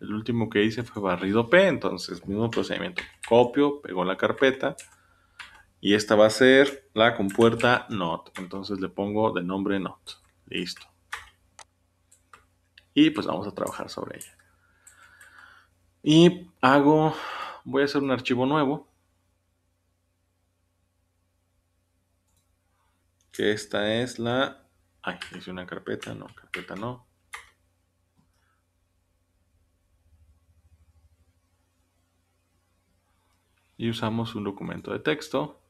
el último que hice fue barrido P, entonces mismo procedimiento. Copio, pego la carpeta y esta va a ser la compuerta not. Entonces le pongo de nombre not. Listo. Y pues vamos a trabajar sobre ella. Y hago, voy a hacer un archivo nuevo. Que esta es la... Ay, es una carpeta, no, carpeta no. Y usamos un documento de texto.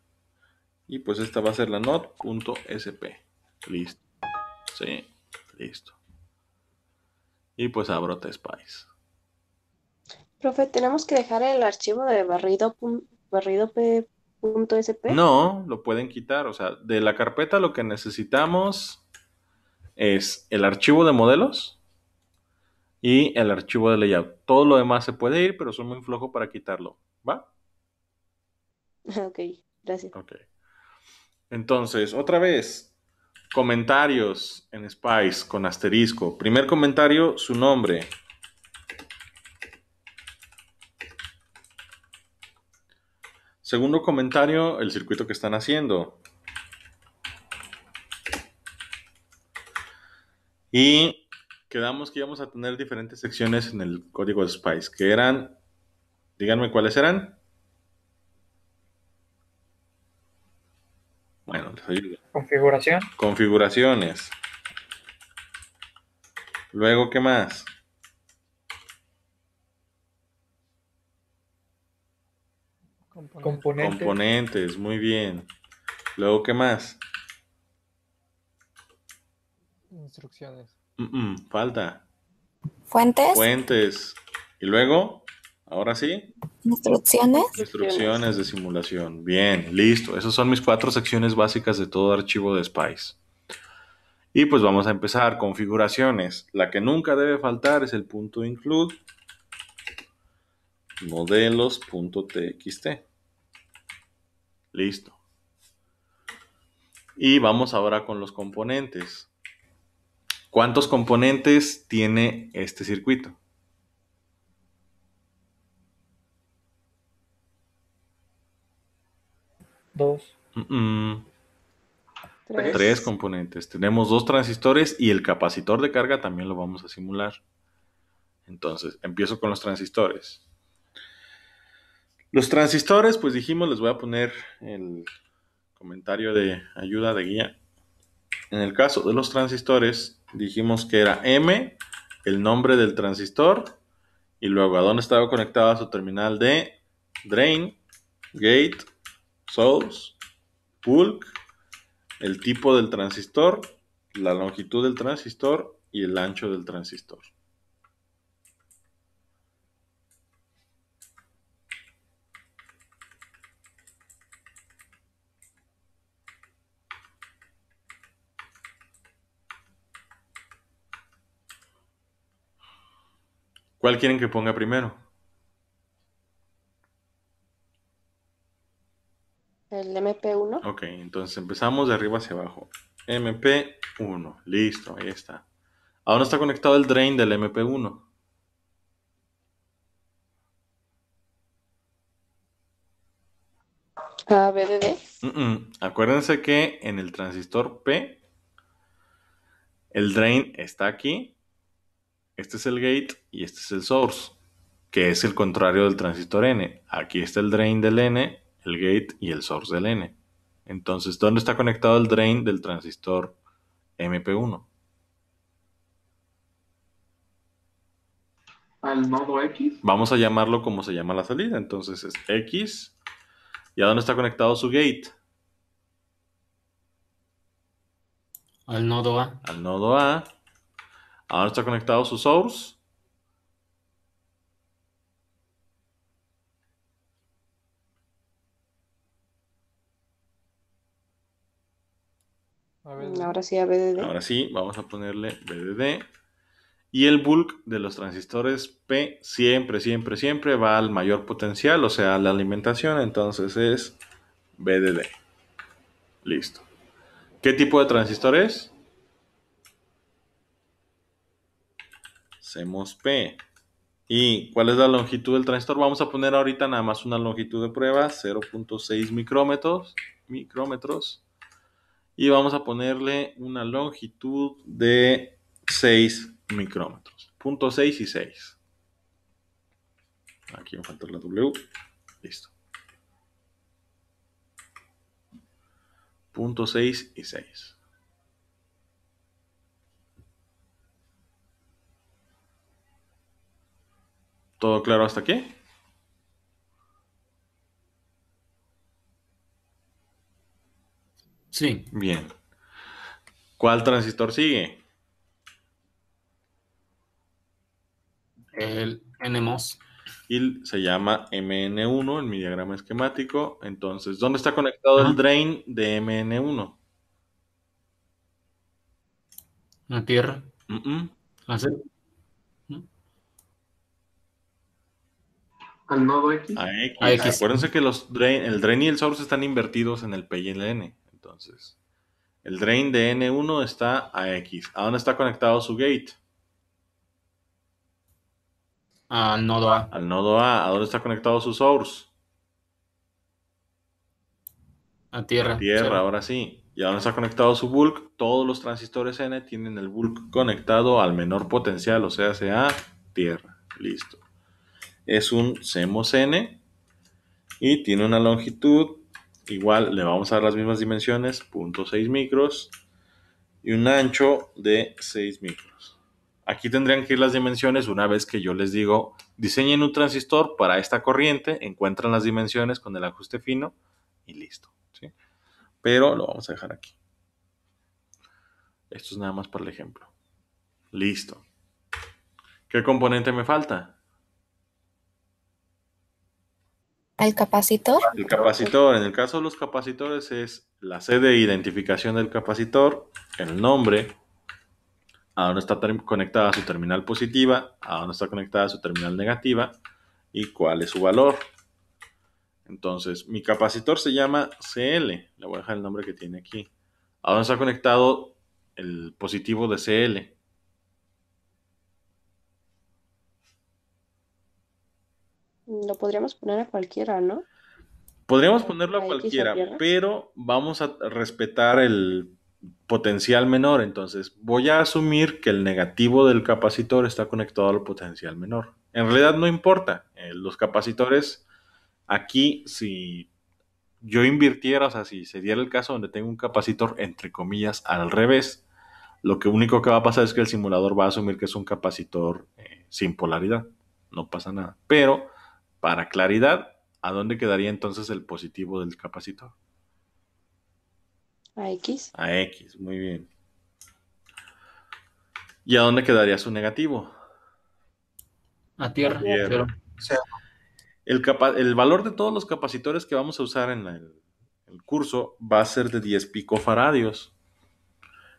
Y pues esta va a ser la not.sp. Listo. Sí, listo. Y pues abro Spice. Profe, ¿tenemos que dejar el archivo de barrido, barrido No, lo pueden quitar. O sea, de la carpeta lo que necesitamos es el archivo de modelos y el archivo de layout. Todo lo demás se puede ir, pero son muy flojos para quitarlo. ¿Va? Ok, gracias. Ok. Entonces, otra vez, comentarios en Spice con asterisco. Primer comentario, su nombre. Segundo comentario, el circuito que están haciendo. Y quedamos que íbamos a tener diferentes secciones en el código de Spice, que eran, díganme cuáles eran. Bueno, les ayudo. Configuración. Configuraciones. Luego, ¿qué más? Componentes. muy bien. Luego, ¿qué más? Instrucciones. falta. Fuentes. Fuentes. Y luego, ahora sí. Instrucciones. Instrucciones de simulación. Bien, listo. Esas son mis cuatro secciones básicas de todo archivo de Spice. Y pues vamos a empezar. Configuraciones. La que nunca debe faltar es el punto include modelos.txt. Listo. Y vamos ahora con los componentes. ¿Cuántos componentes tiene este circuito? Dos. Tres. componentes. Tenemos dos transistores y el capacitor de carga también lo vamos a simular. Entonces, empiezo con los transistores. Los transistores, pues dijimos, les voy a poner el comentario de ayuda de guía. En el caso de los transistores, dijimos que era M, el nombre del transistor, y luego a dónde estaba a su terminal de drain, gate, source, bulk, el tipo del transistor, la longitud del transistor y el ancho del transistor. ¿Cuál quieren que ponga primero? El MP1. Ok, entonces empezamos de arriba hacia abajo. MP1, listo, ahí está. Ahora está conectado el drain del MP1. ¿A BDD? Acuérdense que en el transistor P, el drain está aquí este es el gate y este es el source, que es el contrario del transistor N. Aquí está el drain del N, el gate y el source del N. Entonces, ¿dónde está conectado el drain del transistor MP1? Al nodo X. Vamos a llamarlo como se llama la salida. Entonces es X. ¿Y a dónde está conectado su gate? Al nodo A. Al nodo A. Ahora está conectado su source. Mm, ahora sí a BDD. Ahora sí, vamos a ponerle BDD. Y el bulk de los transistores P siempre, siempre, siempre va al mayor potencial, o sea, la alimentación, entonces es BDD. Listo. ¿Qué tipo de transistor es? hacemos P. ¿Y cuál es la longitud del transistor? Vamos a poner ahorita nada más una longitud de prueba, 0.6 micrómetros, micrómetros. Y vamos a ponerle una longitud de 6 micrómetros. 0.6 y 6. Aquí me falta la W. Listo. 0.6 y 6. ¿Todo claro hasta aquí? Sí. Bien. ¿Cuál transistor sigue? El NMOS. Y se llama MN1 en mi diagrama esquemático. Entonces, ¿dónde está conectado el drain de MN1? La tierra. al nodo X. A X. Acuérdense que los el drain y el source están invertidos en el P y el N. Entonces, el drain de N1 está a X. ¿A dónde está conectado su gate? Al nodo A. Al nodo A. ¿A dónde está conectado su source? A tierra. A tierra, ahora sí. Y a dónde está conectado su bulk. Todos los transistores N tienen el bulk conectado al menor potencial, o sea, sea tierra. Listo es un CMOSN n y tiene una longitud, igual le vamos a dar las mismas dimensiones, 0.6 micros y un ancho de 6 micros. Aquí tendrían que ir las dimensiones una vez que yo les digo, diseñen un transistor para esta corriente, encuentran las dimensiones con el ajuste fino y listo. Pero lo vamos a dejar aquí. Esto es nada más para el ejemplo. Listo. ¿Qué componente me falta? ¿Al capacitor? El capacitor. En el caso de los capacitores es la sede de identificación del capacitor, el nombre, a dónde está conectada su terminal positiva, a dónde está conectada su terminal negativa y cuál es su valor. Entonces, mi capacitor se llama CL. Le voy a dejar el nombre que tiene aquí. A dónde está conectado el positivo de CL. Lo podríamos poner a cualquiera, ¿no? Podríamos ponerlo a, cualquiera, pero vamos a respetar el potencial menor. Entonces, voy a asumir que el negativo del capacitor está conectado al potencial menor. En realidad no importa. Eh, los capacitores, aquí, si yo invirtiera, o sea, si se diera el caso donde tengo un capacitor, entre comillas, al revés, lo que único que va a pasar es que el simulador va a asumir que es un capacitor eh, sin polaridad. No pasa nada. Pero para claridad, ¿a dónde quedaría entonces el positivo del capacitor? A X. A X, muy bien. ¿Y a dónde quedaría su negativo? A tierra. el, valor de todos los capacitores que vamos a usar en el, curso va a ser de 10 picofaradios.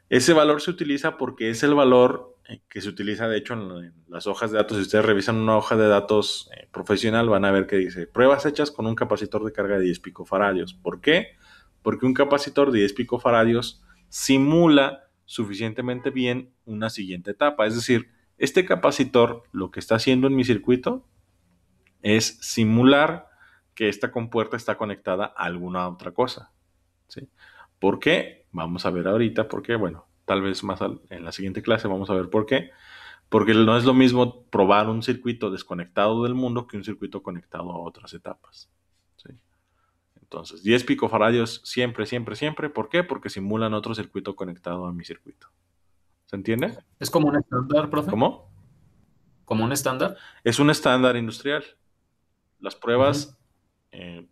Ese valor se utiliza porque es el valor que se utiliza de hecho en, las hojas de datos. Si ustedes revisan una hoja de datos eh, profesional, van a ver que dice pruebas hechas con un capacitor de carga de 10 picofaradios. ¿Por qué? Porque un capacitor de 10 picofaradios simula suficientemente bien una siguiente etapa. Es decir, este capacitor lo que está haciendo en mi circuito es simular que esta compuerta está conectada a alguna otra cosa. ¿sí? ¿Por qué? Vamos a ver ahorita, porque bueno, tal vez más en la siguiente clase, vamos a ver por qué. Porque no es lo mismo probar un circuito desconectado del mundo que un circuito conectado a otras etapas. Entonces, 10 picofaradios siempre, siempre, siempre. ¿Por qué? Porque simulan otro circuito conectado a mi circuito. ¿Se entiende? Es como un estándar, profe. ¿Cómo? ¿Como un estándar? Es un estándar industrial. Las pruebas, eh,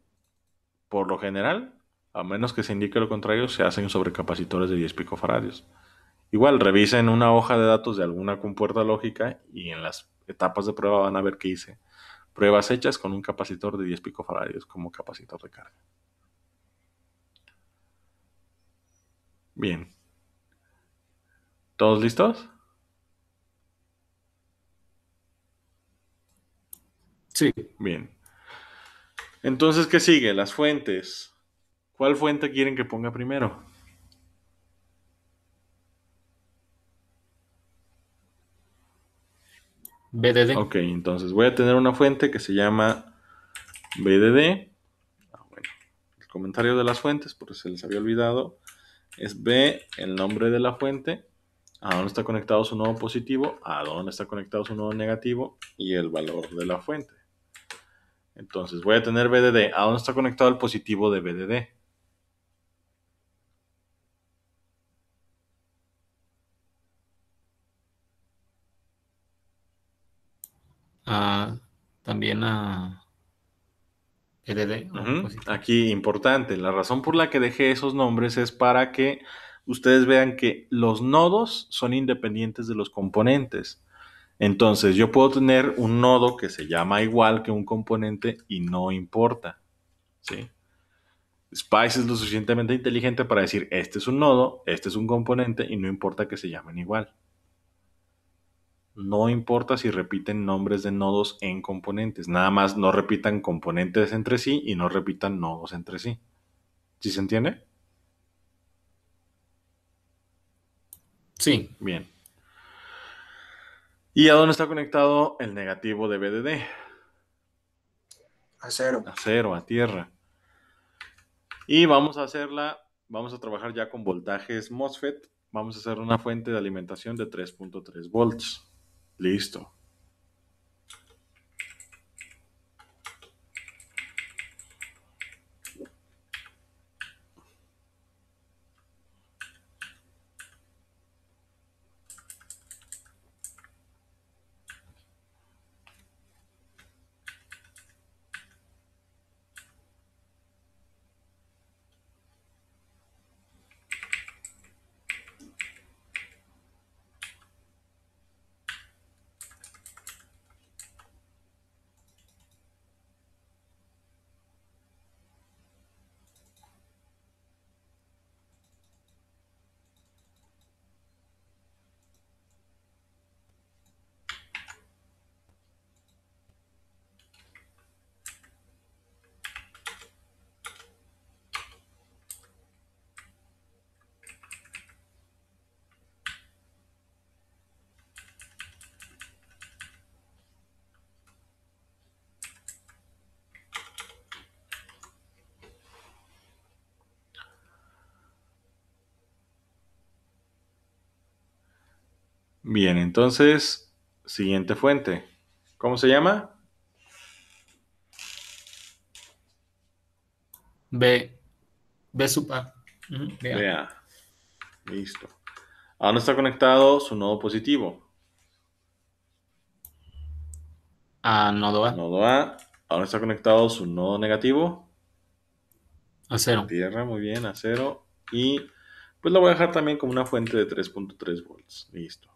por lo general, a menos que se indique lo contrario, se hacen sobre capacitores de 10 picofaradios. Igual, revisen una hoja de datos de alguna compuerta lógica y en las etapas de prueba van a ver que hice. Pruebas hechas con un capacitor de 10 picofaradios como capacitor de carga. Bien. ¿Todos listos? Sí. Bien. Entonces, ¿qué sigue? Las fuentes. ¿Cuál fuente quieren que ponga primero? Ok, entonces voy a tener una fuente que se llama BDD. Ah, el comentario de las fuentes, porque se les había olvidado, es B, el nombre de la fuente, a dónde está conectado su nodo positivo, a dónde está conectado su nodo negativo y el valor de la fuente. Entonces voy a tener BDD, a dónde está conectado el positivo de BDD. también a Aquí importante, la razón por la que dejé esos nombres es para que ustedes vean que los nodos son independientes de los componentes. Entonces yo puedo tener un nodo que se llama igual que un componente y no importa. Spice es lo suficientemente inteligente para decir, este es un nodo, este es un componente y no importa que se llamen igual. No importa si repiten nombres de nodos en componentes, nada más no repitan componentes entre sí y no repitan nodos entre sí. ¿Sí se entiende? Sí. Bien. ¿Y a dónde está conectado el negativo de BDD? A cero. A cero, a tierra. Y vamos a hacerla, vamos a trabajar ya con voltajes MOSFET. Vamos a hacer una fuente de alimentación de 3.3 volts. Listo. Bien, entonces, siguiente fuente. ¿Cómo se llama? B. B sub A. B, A. Listo. Ahora está conectado su nodo positivo. A nodo A. Nodo A. Ahora está conectado su nodo negativo. A cero. Tierra, muy bien, a cero. Y pues lo voy a dejar también como una fuente de 3.3 volts. Listo.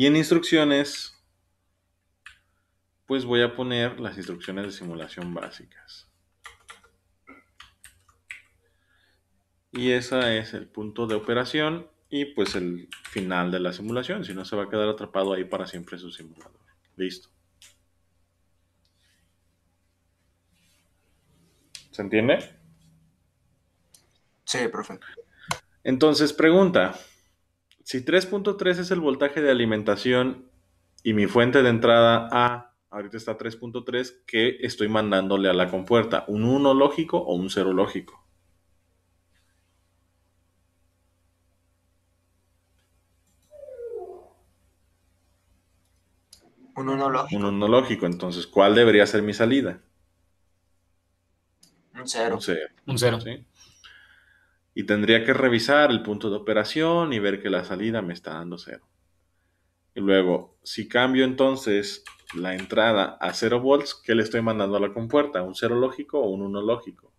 Y en instrucciones, pues voy a poner las instrucciones de simulación básicas. Y ese es el punto de operación y pues el final de la simulación, si no se va a quedar atrapado ahí para siempre su simulador. Listo. ¿Se entiende? Sí, profe. Entonces, pregunta, si 3.3 es el voltaje de alimentación y mi fuente de entrada A ahorita está 3.3, ¿qué estoy mandándole a la compuerta? ¿Un 1 lógico o un 0 lógico? Un 1 lógico. Un 1 lógico, entonces, ¿cuál debería ser mi salida? Un 0. Un 0. Un 0. ¿Sí? y tendría que revisar el punto de operación y ver que la salida me está dando cero. Y luego, si cambio entonces la entrada a 0 volts, ¿qué le estoy mandando a la compuerta? ¿Un cero lógico o un 1 lógico?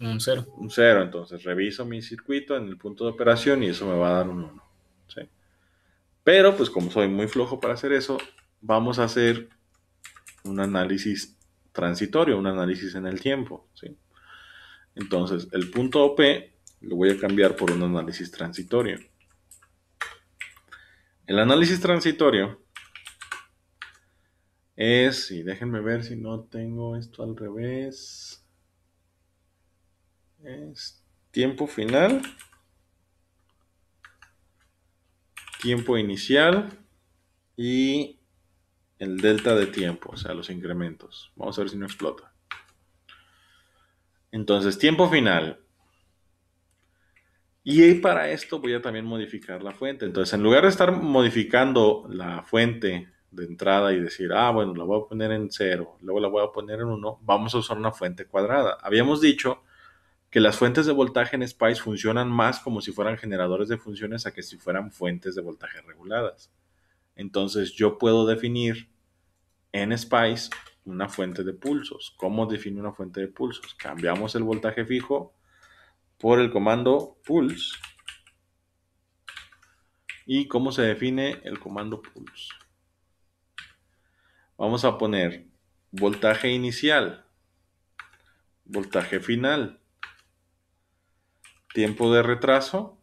Un cero. Un cero. entonces reviso mi circuito en el punto de operación y eso me va a dar un 1. ¿sí? Pero pues como soy muy flojo para hacer eso, vamos a hacer un análisis transitorio, un análisis en el tiempo. ¿sí? Entonces, el punto OP lo voy a cambiar por un análisis transitorio. El análisis transitorio es, y déjenme ver si no tengo esto al revés, es tiempo final, tiempo inicial y el delta de tiempo, o sea, los incrementos. Vamos a ver si no explota. Entonces, tiempo final. Y para esto voy a también modificar la fuente. Entonces, en lugar de estar modificando la fuente de entrada y decir, ah, bueno, la voy a poner en 0, luego la voy a poner en 1, vamos a usar una fuente cuadrada. Habíamos dicho que las fuentes de voltaje en Spice funcionan más como si fueran generadores de funciones a que si fueran fuentes de voltaje reguladas. Entonces yo puedo definir en Spice una fuente de pulsos. ¿Cómo define una fuente de pulsos? Cambiamos el voltaje fijo por el comando pulse. ¿Y cómo se define el comando pulse? Vamos a poner voltaje inicial, voltaje final, tiempo de retraso,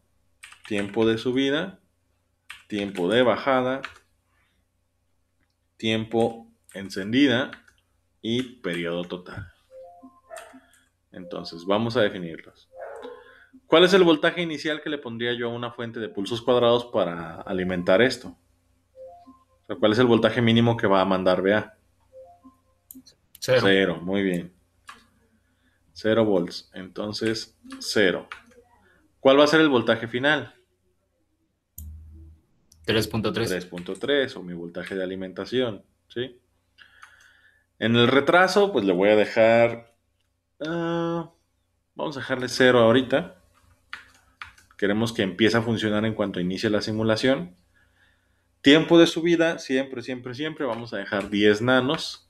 tiempo de subida, tiempo de bajada, tiempo encendida y periodo total. Entonces, vamos a definirlos. ¿Cuál es el voltaje inicial que le pondría yo a una fuente de pulsos cuadrados para alimentar esto? ¿Cuál es el voltaje mínimo que va a mandar BA? Cero. Cero, muy bien. Cero volts. Entonces, cero. ¿Cuál va a ser el voltaje final? 3.3. 3.3 o mi voltaje de alimentación, ¿sí? En el retraso, pues le voy a dejar... Ah, vamos a dejarle cero ahorita. Queremos que empiece a funcionar en cuanto inicie la simulación. Tiempo de subida, siempre, siempre, siempre vamos a dejar 10 nanos.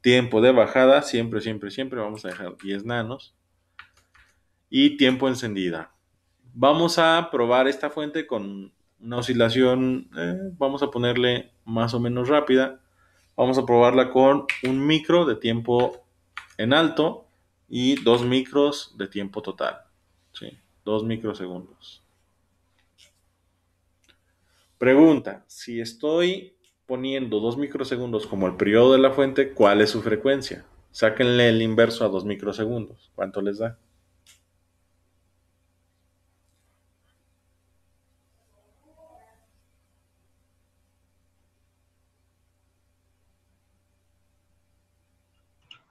Tiempo de bajada, siempre, siempre, siempre vamos a dejar 10 nanos. Y tiempo encendida. Vamos a probar esta fuente con una oscilación, eh, vamos a ponerle más o menos rápida. Vamos a probarla con un micro de tiempo en alto y dos micros de tiempo total. Dos microsegundos. Pregunta, si estoy poniendo dos microsegundos como el periodo de la fuente, ¿cuál es su frecuencia? Sáquenle el inverso a dos microsegundos. ¿Cuánto les da?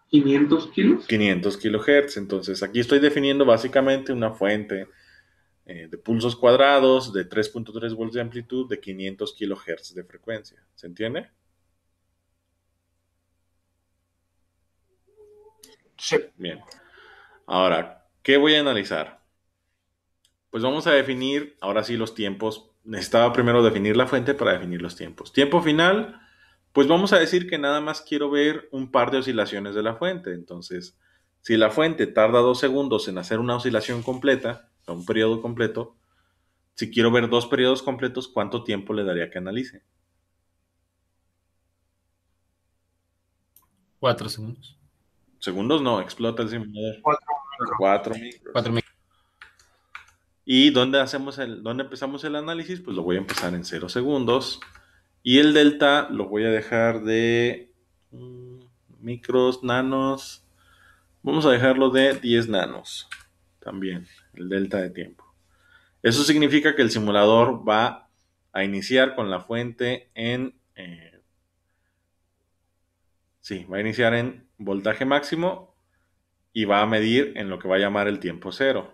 500 kilos. 500 kilohertz. Entonces aquí estoy definiendo básicamente una fuente eh, de pulsos cuadrados de 3.3 volts de amplitud de 500 kilohertz de frecuencia. ¿Se entiende? Sí. Bien. Ahora, ¿qué voy a analizar? Pues vamos a definir, ahora sí, los tiempos. Necesitaba primero definir la fuente para definir los tiempos. Tiempo final, pues vamos a decir que nada más quiero ver un par de oscilaciones de la fuente. Entonces, si la fuente tarda dos segundos en hacer una oscilación completa, o un periodo completo, si quiero ver dos periodos completos, ¿cuánto tiempo le daría que analice? Cuatro segundos. Segundos no, explota el simulador. Cuatro ¿Y dónde, hacemos el, dónde empezamos el análisis? Pues lo voy a empezar en cero segundos. Y el delta lo voy a dejar de mm, micros, nanos. Vamos a dejarlo de 10 nanos. También el delta de tiempo. Eso significa que el simulador va a iniciar con la fuente en... Eh, sí, va a iniciar en voltaje máximo y va a medir en lo que va a llamar el tiempo cero.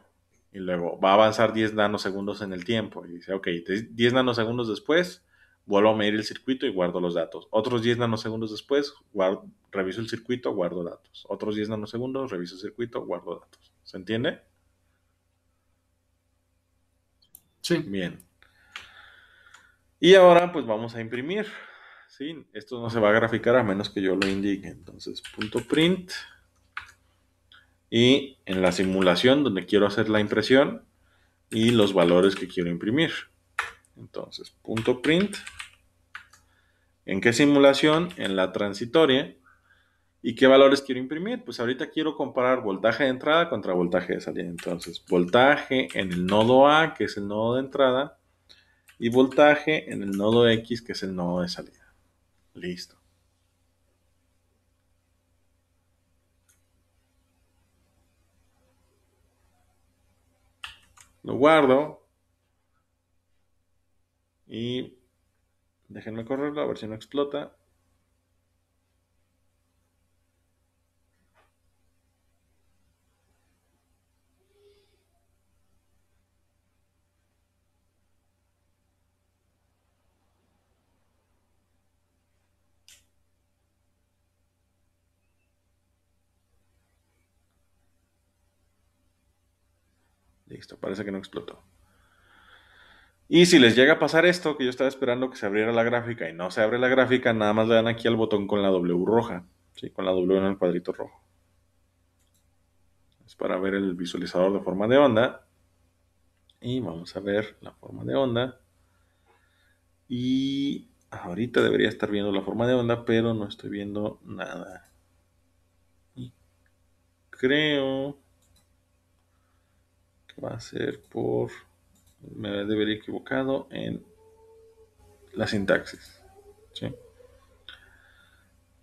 Y luego va a avanzar 10 nanosegundos en el tiempo. Y dice, ok, 10 nanosegundos después vuelvo a medir el circuito y guardo los datos. Otros 10 nanosegundos después, reviso el circuito, guardo datos. Otros 10 nanosegundos, reviso el circuito, guardo datos. ¿Se entiende? Sí. Bien. Y ahora pues vamos a imprimir. ¿sí? Esto no se va a graficar a menos que yo lo indique. Entonces, punto print. Y en la simulación donde quiero hacer la impresión y los valores que quiero imprimir. Entonces, punto print. ¿En qué simulación? En la transitoria. ¿Y qué valores quiero imprimir? Pues ahorita quiero comparar voltaje de entrada contra voltaje de salida. Entonces, voltaje en el nodo A, que es el nodo de entrada, y voltaje en el nodo X, que es el nodo de salida. Listo. Lo guardo, y déjenme correrlo a ver si no explota. Listo, parece que no explotó. Y si les llega a pasar esto, que yo estaba esperando que se abriera la gráfica y no se abre la gráfica, nada más le dan aquí al botón con la W roja, ¿sí? con la W en el cuadrito rojo. Es para ver el visualizador de forma de onda. Y vamos a ver la forma de onda. Y ahorita debería estar viendo la forma de onda, pero no estoy viendo nada. Y creo que va a ser por me debería equivocado en la sintaxis. ¿sí?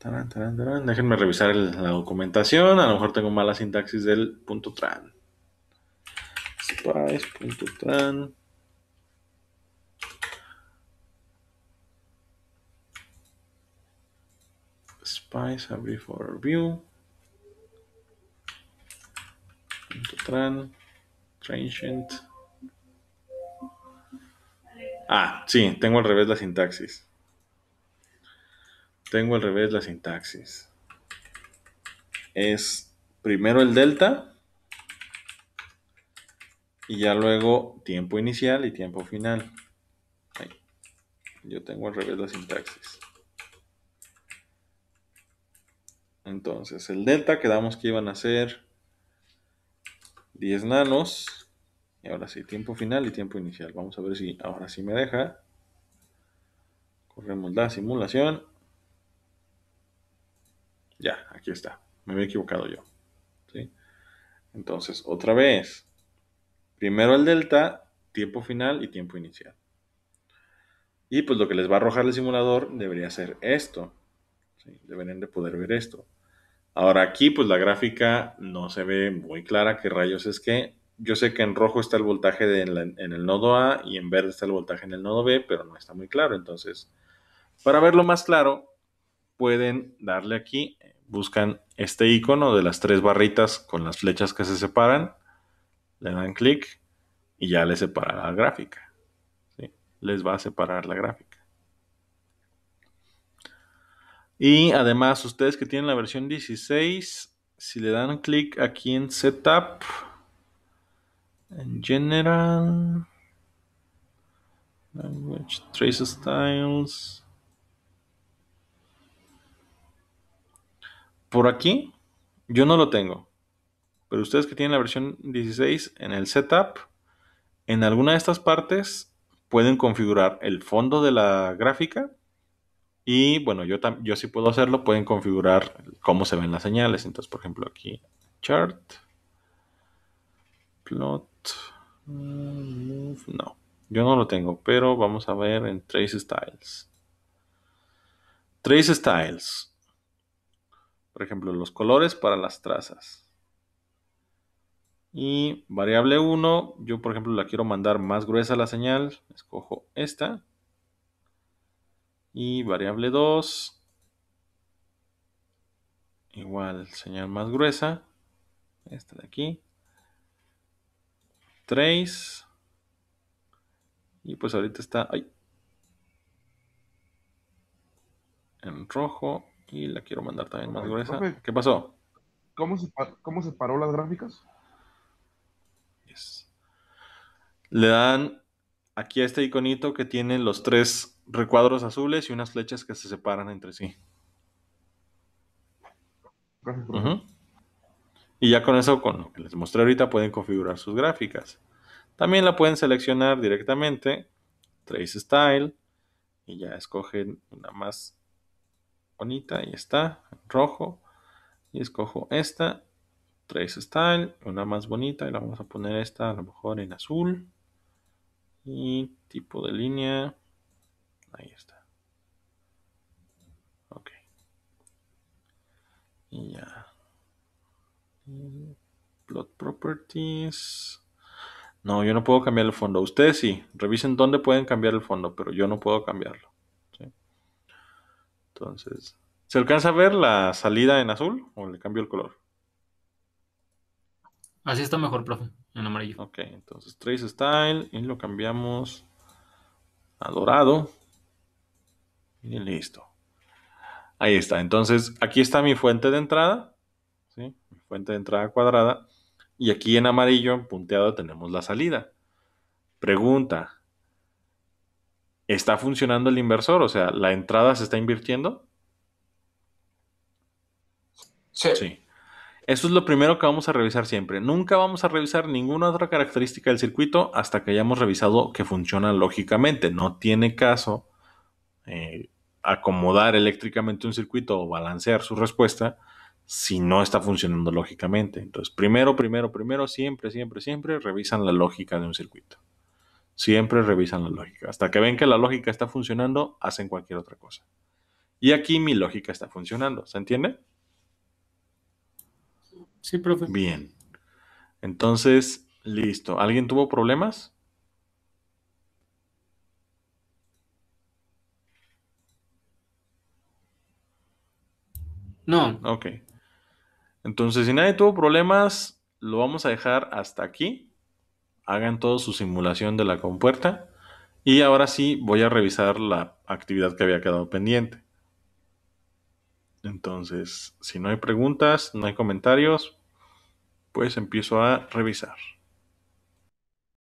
Déjenme revisar la documentación. A lo mejor tengo mala sintaxis del punto tran. Spice punto Spice, for view. tran. Transient. Ah, sí, tengo al revés la sintaxis. Tengo al revés la sintaxis. Es primero el delta y ya luego tiempo inicial y tiempo final. Yo tengo al revés la sintaxis. Entonces, el delta quedamos que iban a ser 10 nanos. Y ahora sí, tiempo final y tiempo inicial. Vamos a ver si ahora sí me deja. Corremos la simulación. Ya, aquí está. Me había equivocado yo. ¿sí? Entonces, otra vez. Primero el delta, tiempo final y tiempo inicial. Y pues lo que les va a arrojar el simulador debería ser esto. Deberían de poder ver esto. Ahora aquí, pues la gráfica no se ve muy clara qué rayos es que, yo sé que en rojo está el voltaje en, el nodo A y en verde está el voltaje en el nodo B, pero no está muy claro. Entonces, para verlo más claro, pueden darle aquí, buscan este icono de las tres barritas con las flechas que se separan, le dan clic y ya les separará la gráfica. Les va a separar la gráfica. Y además, ustedes que tienen la versión 16, si le dan clic aquí en Setup, en general, language, trace styles. Por aquí, yo no lo tengo. Pero ustedes que tienen la versión 16 en el setup, en alguna de estas partes pueden configurar el fondo de la gráfica. Y bueno, yo, yo sí puedo hacerlo. Pueden configurar cómo se ven las señales. Entonces, por ejemplo, aquí chart, plot. Mm, no. Yo no lo tengo, pero vamos a ver en Trace Styles. Trace Styles. Por ejemplo, los colores para las trazas. Y variable 1, yo por ejemplo la quiero mandar más gruesa la señal, escojo esta. Y variable 2, igual señal más gruesa, esta de aquí. 3. Y pues ahorita está en rojo. Y la quiero mandar también más gruesa. ¿Qué pasó? ¿Cómo, se separó las gráficas? Le dan aquí a este iconito que tiene los tres recuadros azules y unas flechas que se separan entre sí. Gracias, y ya con eso, con lo que les mostré ahorita, pueden configurar sus gráficas. También la pueden seleccionar directamente, Trace Style, y ya escogen una más bonita, ahí está, rojo. Y escojo esta, Trace Style, una más bonita, y la vamos a poner esta a lo mejor en azul. Y tipo de línea, ahí está. Ok. Y ya Plot Properties. No, yo no puedo cambiar el fondo. Ustedes sí. Revisen dónde pueden cambiar el fondo, pero yo no puedo cambiarlo. Entonces, ¿se alcanza a ver la salida en azul o le cambio el color? Así está mejor, profe, en amarillo. Ok, entonces Trace Style y lo cambiamos a dorado. Y listo. Ahí está. Entonces, aquí está mi fuente de entrada cuenta de entrada cuadrada, y aquí en amarillo punteado tenemos la salida. Pregunta, ¿está funcionando el inversor? O sea, ¿la entrada se está invirtiendo? Sí. Eso es lo primero que vamos a revisar siempre. Nunca vamos a revisar ninguna otra característica del circuito hasta que hayamos revisado que funciona lógicamente. No tiene caso eh, acomodar eléctricamente un circuito o balancear su respuesta si no está funcionando lógicamente. Entonces, primero, primero, primero, siempre, siempre, siempre revisan la lógica de un circuito. Siempre revisan la lógica. Hasta que ven que la lógica está funcionando, hacen cualquier otra cosa. Y aquí mi lógica está funcionando. ¿Se entiende? Sí, profe. Bien. Entonces, listo. ¿Alguien tuvo problemas? No. Ok. Entonces, si nadie tuvo problemas, lo vamos a dejar hasta aquí. Hagan todo su simulación de la compuerta. Y ahora sí voy a revisar la actividad que había quedado pendiente. Entonces, si no hay preguntas, no hay comentarios, pues empiezo a revisar.